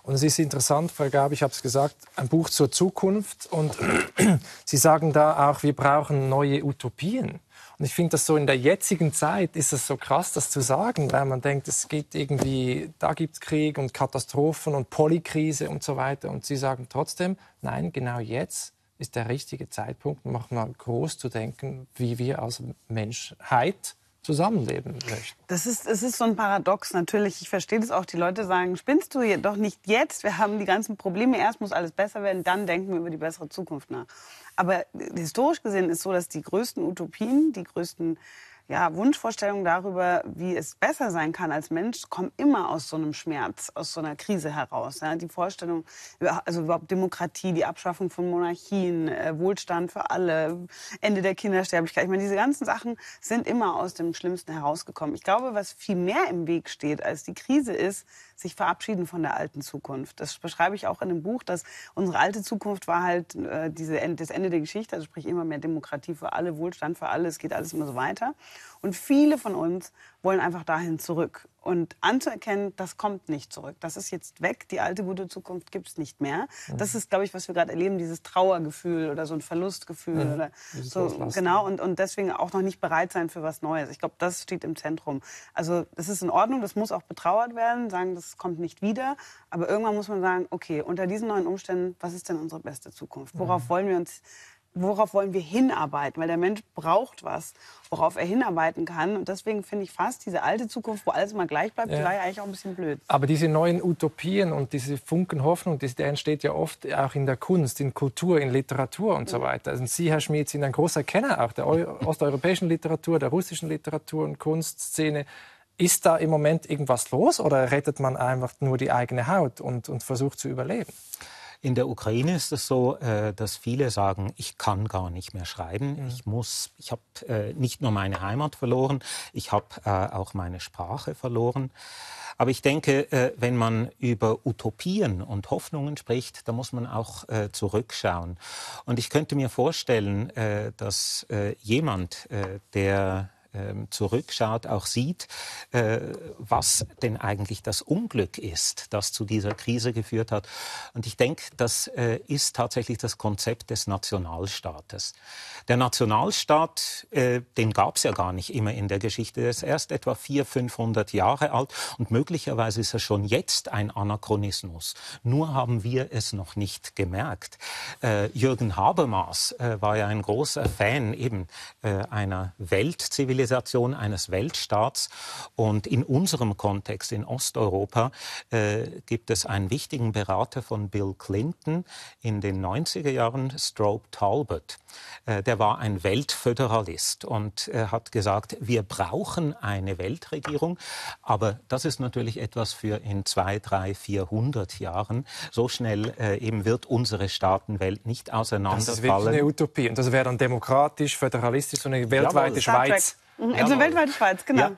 Und es ist interessant, Frau Gabi, ich habe es gesagt, ein Buch zur Zukunft. Und Sie sagen da auch, wir brauchen neue Utopien. Und ich finde das so in der jetzigen Zeit ist es so krass, das zu sagen, weil man denkt, es geht irgendwie, da gibt es Krieg und Katastrophen und Polykrise und so weiter. Und Sie sagen trotzdem, nein, genau jetzt ist der richtige Zeitpunkt, mal groß zu denken, wie wir als Menschheit zusammenleben möchten. Das ist, es ist so ein Paradox natürlich. Ich verstehe das auch. Die Leute sagen, spinnst du hier? doch nicht jetzt. Wir haben die ganzen Probleme. Erst muss alles besser werden, dann denken wir über die bessere Zukunft nach. Aber historisch gesehen ist es so, dass die größten Utopien, die größten ja, Wunschvorstellungen darüber, wie es besser sein kann als Mensch, kommen immer aus so einem Schmerz, aus so einer Krise heraus. Ja. Die Vorstellung, also überhaupt Demokratie, die Abschaffung von Monarchien, äh, Wohlstand für alle, Ende der Kindersterblichkeit. Ich meine, diese ganzen Sachen sind immer aus dem Schlimmsten herausgekommen. Ich glaube, was viel mehr im Weg steht als die Krise ist, sich verabschieden von der alten Zukunft. Das beschreibe ich auch in dem Buch, dass unsere alte Zukunft war halt äh, diese, das Ende der Geschichte, also sprich immer mehr Demokratie für alle, Wohlstand für alle, es geht alles immer so weiter. Und viele von uns wollen einfach dahin zurück. Und anzuerkennen, das kommt nicht zurück. Das ist jetzt weg. Die alte gute Zukunft gibt es nicht mehr. Mhm. Das ist, glaube ich, was wir gerade erleben, dieses Trauergefühl oder so ein Verlustgefühl. Ja, oder so, genau, und, und deswegen auch noch nicht bereit sein für was Neues. Ich glaube, das steht im Zentrum. Also das ist in Ordnung, das muss auch betrauert werden, sagen, das kommt nicht wieder. Aber irgendwann muss man sagen, okay, unter diesen neuen Umständen, was ist denn unsere beste Zukunft? Worauf mhm. wollen wir uns worauf wollen wir hinarbeiten? Weil der Mensch braucht was, worauf er hinarbeiten kann. Und deswegen finde ich fast diese alte Zukunft, wo alles immer gleich bleibt, ja. gleich eigentlich auch ein bisschen blöd. Aber diese neuen Utopien und diese Funken Hoffnung, die, der entsteht ja oft auch in der Kunst, in Kultur, in Literatur und so mhm. weiter. Also Sie, Herr Schmidt, sind ein großer Kenner auch der osteuropäischen Literatur, der russischen Literatur und Kunstszene. Ist da im Moment irgendwas los oder rettet man einfach nur die eigene Haut und, und versucht zu überleben? In der Ukraine ist es so, äh, dass viele sagen, ich kann gar nicht mehr schreiben. Ich muss, ich habe äh, nicht nur meine Heimat verloren, ich habe äh, auch meine Sprache verloren. Aber ich denke, wenn man über Utopien und Hoffnungen spricht, da muss man auch zurückschauen. Und ich könnte mir vorstellen, dass jemand, der ähm, zurückschaut, auch sieht, äh, was denn eigentlich das Unglück ist, das zu dieser Krise geführt hat. Und ich denke, das äh, ist tatsächlich das Konzept des Nationalstaates. Der Nationalstaat, äh, den gab es ja gar nicht immer in der Geschichte. Er ist erst etwa 400, 500 Jahre alt und möglicherweise ist er schon jetzt ein Anachronismus. Nur haben wir es noch nicht gemerkt. Jürgen Habermas war ja ein großer Fan eben einer Weltzivilisation Zivilisation, eines Weltstaats. Und in unserem Kontext, in Osteuropa, äh, gibt es einen wichtigen Berater von Bill Clinton in den 90er Jahren, Strobe Talbot. Äh, der war ein Weltföderalist und äh, hat gesagt, wir brauchen eine Weltregierung. Aber das ist natürlich etwas für in zwei, drei, 400 Jahren. So schnell äh, eben wird unsere Staatenwelt nicht auseinanderfallen. Das ist wirklich eine Utopie. Und das wäre dann demokratisch, föderalistisch, so eine weltweite Jawohl. Schweiz. Also ja, weltweit Schweiz, genau. Ja.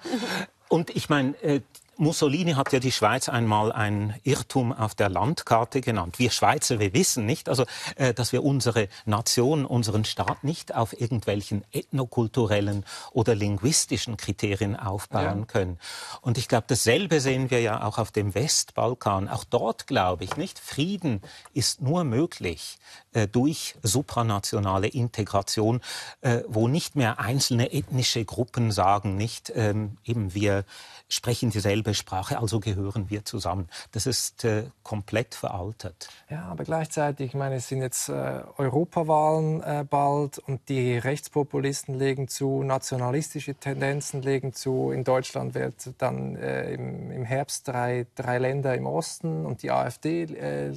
Und ich meine, äh, Mussolini hat ja die Schweiz einmal einen Irrtum auf der Landkarte genannt. Wir Schweizer, wir wissen nicht, also äh, dass wir unsere Nation, unseren Staat nicht auf irgendwelchen ethnokulturellen oder linguistischen Kriterien aufbauen ja. können. Und ich glaube, dasselbe sehen wir ja auch auf dem Westbalkan. Auch dort glaube ich nicht, Frieden ist nur möglich, äh, durch supranationale Integration, äh, wo nicht mehr einzelne ethnische Gruppen sagen, nicht ähm, eben wir sprechen dieselbe Sprache, also gehören wir zusammen. Das ist äh, komplett veraltet. Ja, aber gleichzeitig, ich meine, es sind jetzt Europawahlen bald und die Rechtspopulisten legen zu, nationalistische Tendenzen legen zu. In Deutschland wird dann im, Herbst drei, drei Länder im Osten und die AfD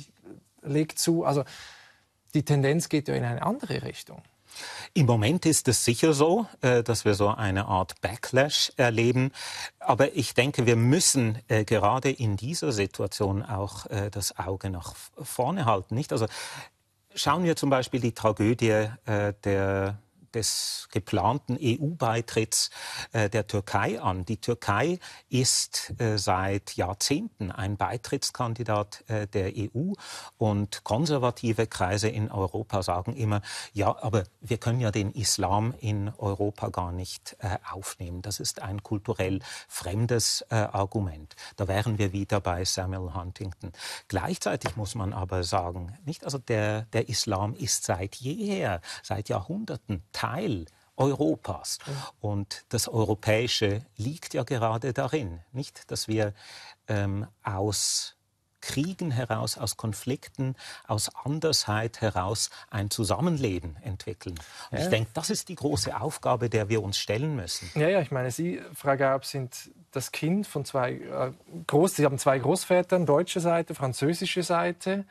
legt zu. Also die Tendenz geht ja in eine andere Richtung. Im Moment ist es sicher so, äh, dass wir so eine Art Backlash erleben. Aber ich denke, wir müssen äh, gerade in dieser Situation auch äh, das Auge nach vorne halten. Also schauen wir zum Beispiel die Tragödie der des geplanten EU-Beitritts äh, der Türkei an. Die Türkei ist äh, seit Jahrzehnten ein Beitrittskandidat äh, der EU und konservative Kreise in Europa sagen immer, ja, aber wir können ja den Islam in Europa gar nicht äh, aufnehmen. Das ist ein kulturell fremdes äh, Argument. Da wären wir wieder bei Samuel Huntington. Gleichzeitig muss man aber sagen, nicht also der, der Islam ist seit jeher, seit Jahrhunderten Teil Europas. Und das Europäische liegt ja gerade darin, nicht, dass wir ähm, aus Kriegen heraus, aus Konflikten, aus Andersheit heraus ein Zusammenleben entwickeln. Und ja. ich denke, das ist die große Aufgabe, der wir uns stellen müssen. Ja, ja, ich meine, Sie, Frau Gaub, sind das Kind von zwei äh, Groß, Sie haben zwei Großväter, deutsche Seite, französische Seite.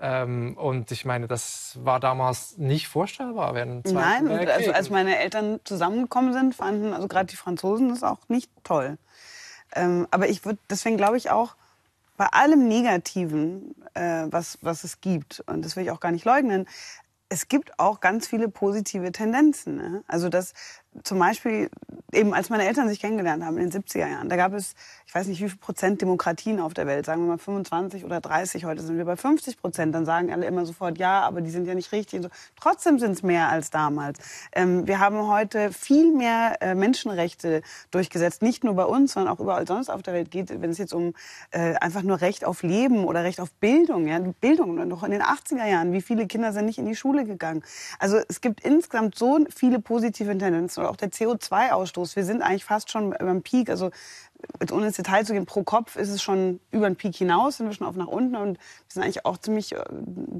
Ähm, und ich meine, das war damals nicht vorstellbar. Während Nein, also als meine Eltern zusammengekommen sind, fanden also gerade die Franzosen das auch nicht toll. Ähm, aber ich würde, deswegen glaube ich auch, bei allem Negativen, äh, was, was es gibt, und das will ich auch gar nicht leugnen, es gibt auch ganz viele positive Tendenzen. Ne? Also dass zum Beispiel eben als meine Eltern sich kennengelernt haben in den 70er Jahren, da gab es, ich weiß nicht, wie viel Prozent Demokratien auf der Welt, sagen wir mal 25 oder 30, heute sind wir bei 50 Prozent, dann sagen alle immer sofort, ja, aber die sind ja nicht richtig. So. Trotzdem sind es mehr als damals. Ähm, wir haben heute viel mehr äh, Menschenrechte durchgesetzt, nicht nur bei uns, sondern auch überall sonst auf der Welt geht, wenn es jetzt um äh, einfach nur Recht auf Leben oder Recht auf Bildung, ja, Bildung noch in den 80er Jahren, wie viele Kinder sind nicht in die Schule gegangen. Also es gibt insgesamt so viele positive Tendenzen auch der CO2-Ausstoß. Wir sind eigentlich fast schon über dem Peak. Also ohne ins Detail zu gehen, pro Kopf ist es schon über den Peak hinaus, sind wir schon auf nach unten und wir sind eigentlich auch ziemlich äh,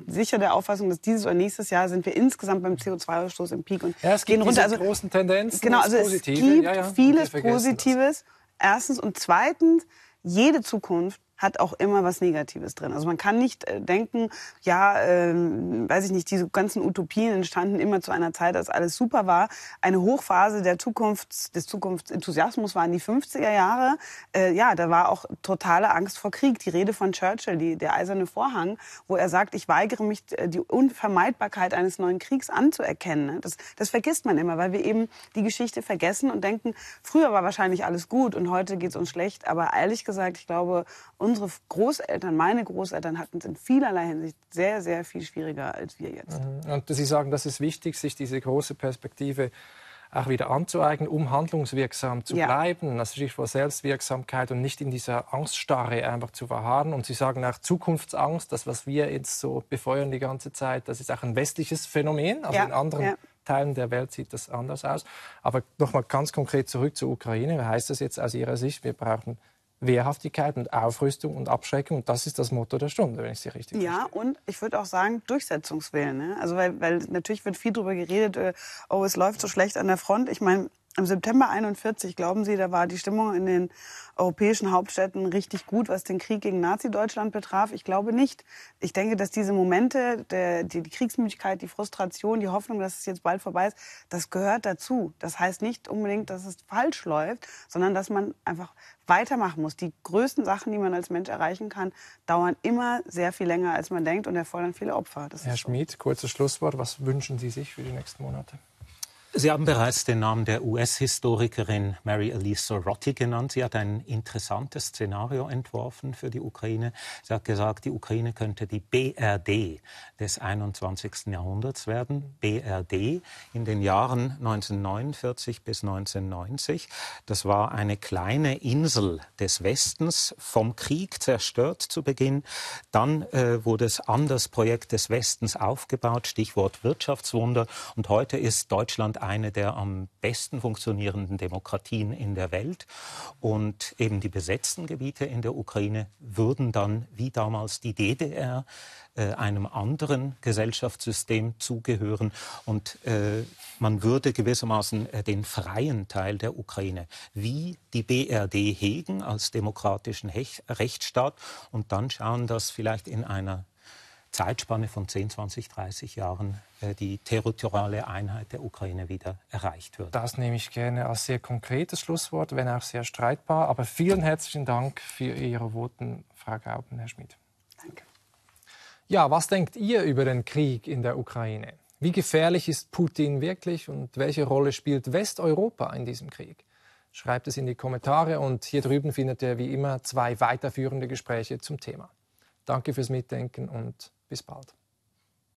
sicher der Auffassung, dass dieses oder nächstes Jahr sind wir insgesamt beim CO2-Ausstoß im Peak und ja, es gehen runter. Also großen Tendenzen. Genau, also es gibt ja, ja, vieles Positives. Das. Erstens und zweitens jede Zukunft hat auch immer was Negatives drin. Also man kann nicht äh, denken, ja, äh, weiß ich nicht, diese ganzen Utopien entstanden immer zu einer Zeit, als alles super war. Eine Hochphase der Zukunft, des Zukunftsenthusiasmus waren die 50er Jahre. Äh, ja, da war auch totale Angst vor Krieg. Die Rede von Churchill, die, der eiserne Vorhang, wo er sagt, ich weigere mich, äh, die Unvermeidbarkeit eines neuen Kriegs anzuerkennen. Ne? Das, das vergisst man immer, weil wir eben die Geschichte vergessen und denken, früher war wahrscheinlich alles gut und heute geht es uns schlecht. Aber ehrlich gesagt, ich glaube, unsere Großeltern, meine Großeltern hatten es in vielerlei Hinsicht sehr, sehr viel schwieriger als wir jetzt. Mhm. Und Sie sagen, das ist wichtig, sich diese große Perspektive auch wieder anzueignen, um handlungswirksam zu ja. bleiben. Also vor Selbstwirksamkeit und nicht in dieser Angststarre einfach zu verharren. Und Sie sagen auch Zukunftsangst, das, was wir jetzt so befeuern die ganze Zeit, das ist auch ein westliches Phänomen. Also ja. in anderen ja. Teilen der Welt sieht das anders aus. Aber nochmal ganz konkret zurück zur Ukraine. Wie Heißt das jetzt aus Ihrer Sicht, wir brauchen Wehrhaftigkeit und Aufrüstung und Abschreckung. Und das ist das Motto der Stunde, wenn ich Sie richtig ja, verstehe. Ja, und ich würde auch sagen, Durchsetzungswillen. Ne? Also, weil, weil natürlich wird viel darüber geredet, äh, oh, es läuft so schlecht an der Front. Ich meine, im September 41, glauben Sie, da war die Stimmung in den europäischen Hauptstädten richtig gut, was den Krieg gegen Nazi-Deutschland betraf? Ich glaube nicht. Ich denke, dass diese Momente, der, die, die Kriegsmüdigkeit, die Frustration, die Hoffnung, dass es jetzt bald vorbei ist, das gehört dazu. Das heißt nicht unbedingt, dass es falsch läuft, sondern dass man einfach weitermachen muss. Die größten Sachen, die man als Mensch erreichen kann, dauern immer sehr viel länger, als man denkt und erfordern viele Opfer. Das Herr so. Schmid, kurzes Schlusswort. Was wünschen Sie sich für die nächsten Monate? Sie haben bereits den Namen der US-Historikerin Mary Elise Sorotti genannt. Sie hat ein interessantes Szenario entworfen für die Ukraine. Sie hat gesagt, die Ukraine könnte die BRD des 21. Jahrhunderts werden. BRD in den Jahren 1949 bis 1990. Das war eine kleine Insel des Westens, vom Krieg zerstört zu Beginn. Dann äh, wurde es an das Projekt des Westens aufgebaut, Stichwort Wirtschaftswunder. Und heute ist Deutschland eine der am besten funktionierenden Demokratien in der Welt. Und eben die besetzten Gebiete in der Ukraine würden dann, wie damals die DDR, äh, einem anderen Gesellschaftssystem zugehören. Und äh, man würde gewissermaßen äh, den freien Teil der Ukraine, wie die BRD hegen als demokratischen Hech Rechtsstaat und dann schauen, dass vielleicht in einer Zeitspanne von 10, 20, 30 Jahren äh, die territoriale Einheit der Ukraine wieder erreicht wird. Das nehme ich gerne als sehr konkretes Schlusswort, wenn auch sehr streitbar. Aber vielen herzlichen Dank für Ihre Worten, Frau Gauben, Herr Schmidt. Danke. Ja, was denkt ihr über den Krieg in der Ukraine? Wie gefährlich ist Putin wirklich und welche Rolle spielt Westeuropa in diesem Krieg? Schreibt es in die Kommentare und hier drüben findet ihr wie immer zwei weiterführende Gespräche zum Thema. Danke fürs Mitdenken und bis bald.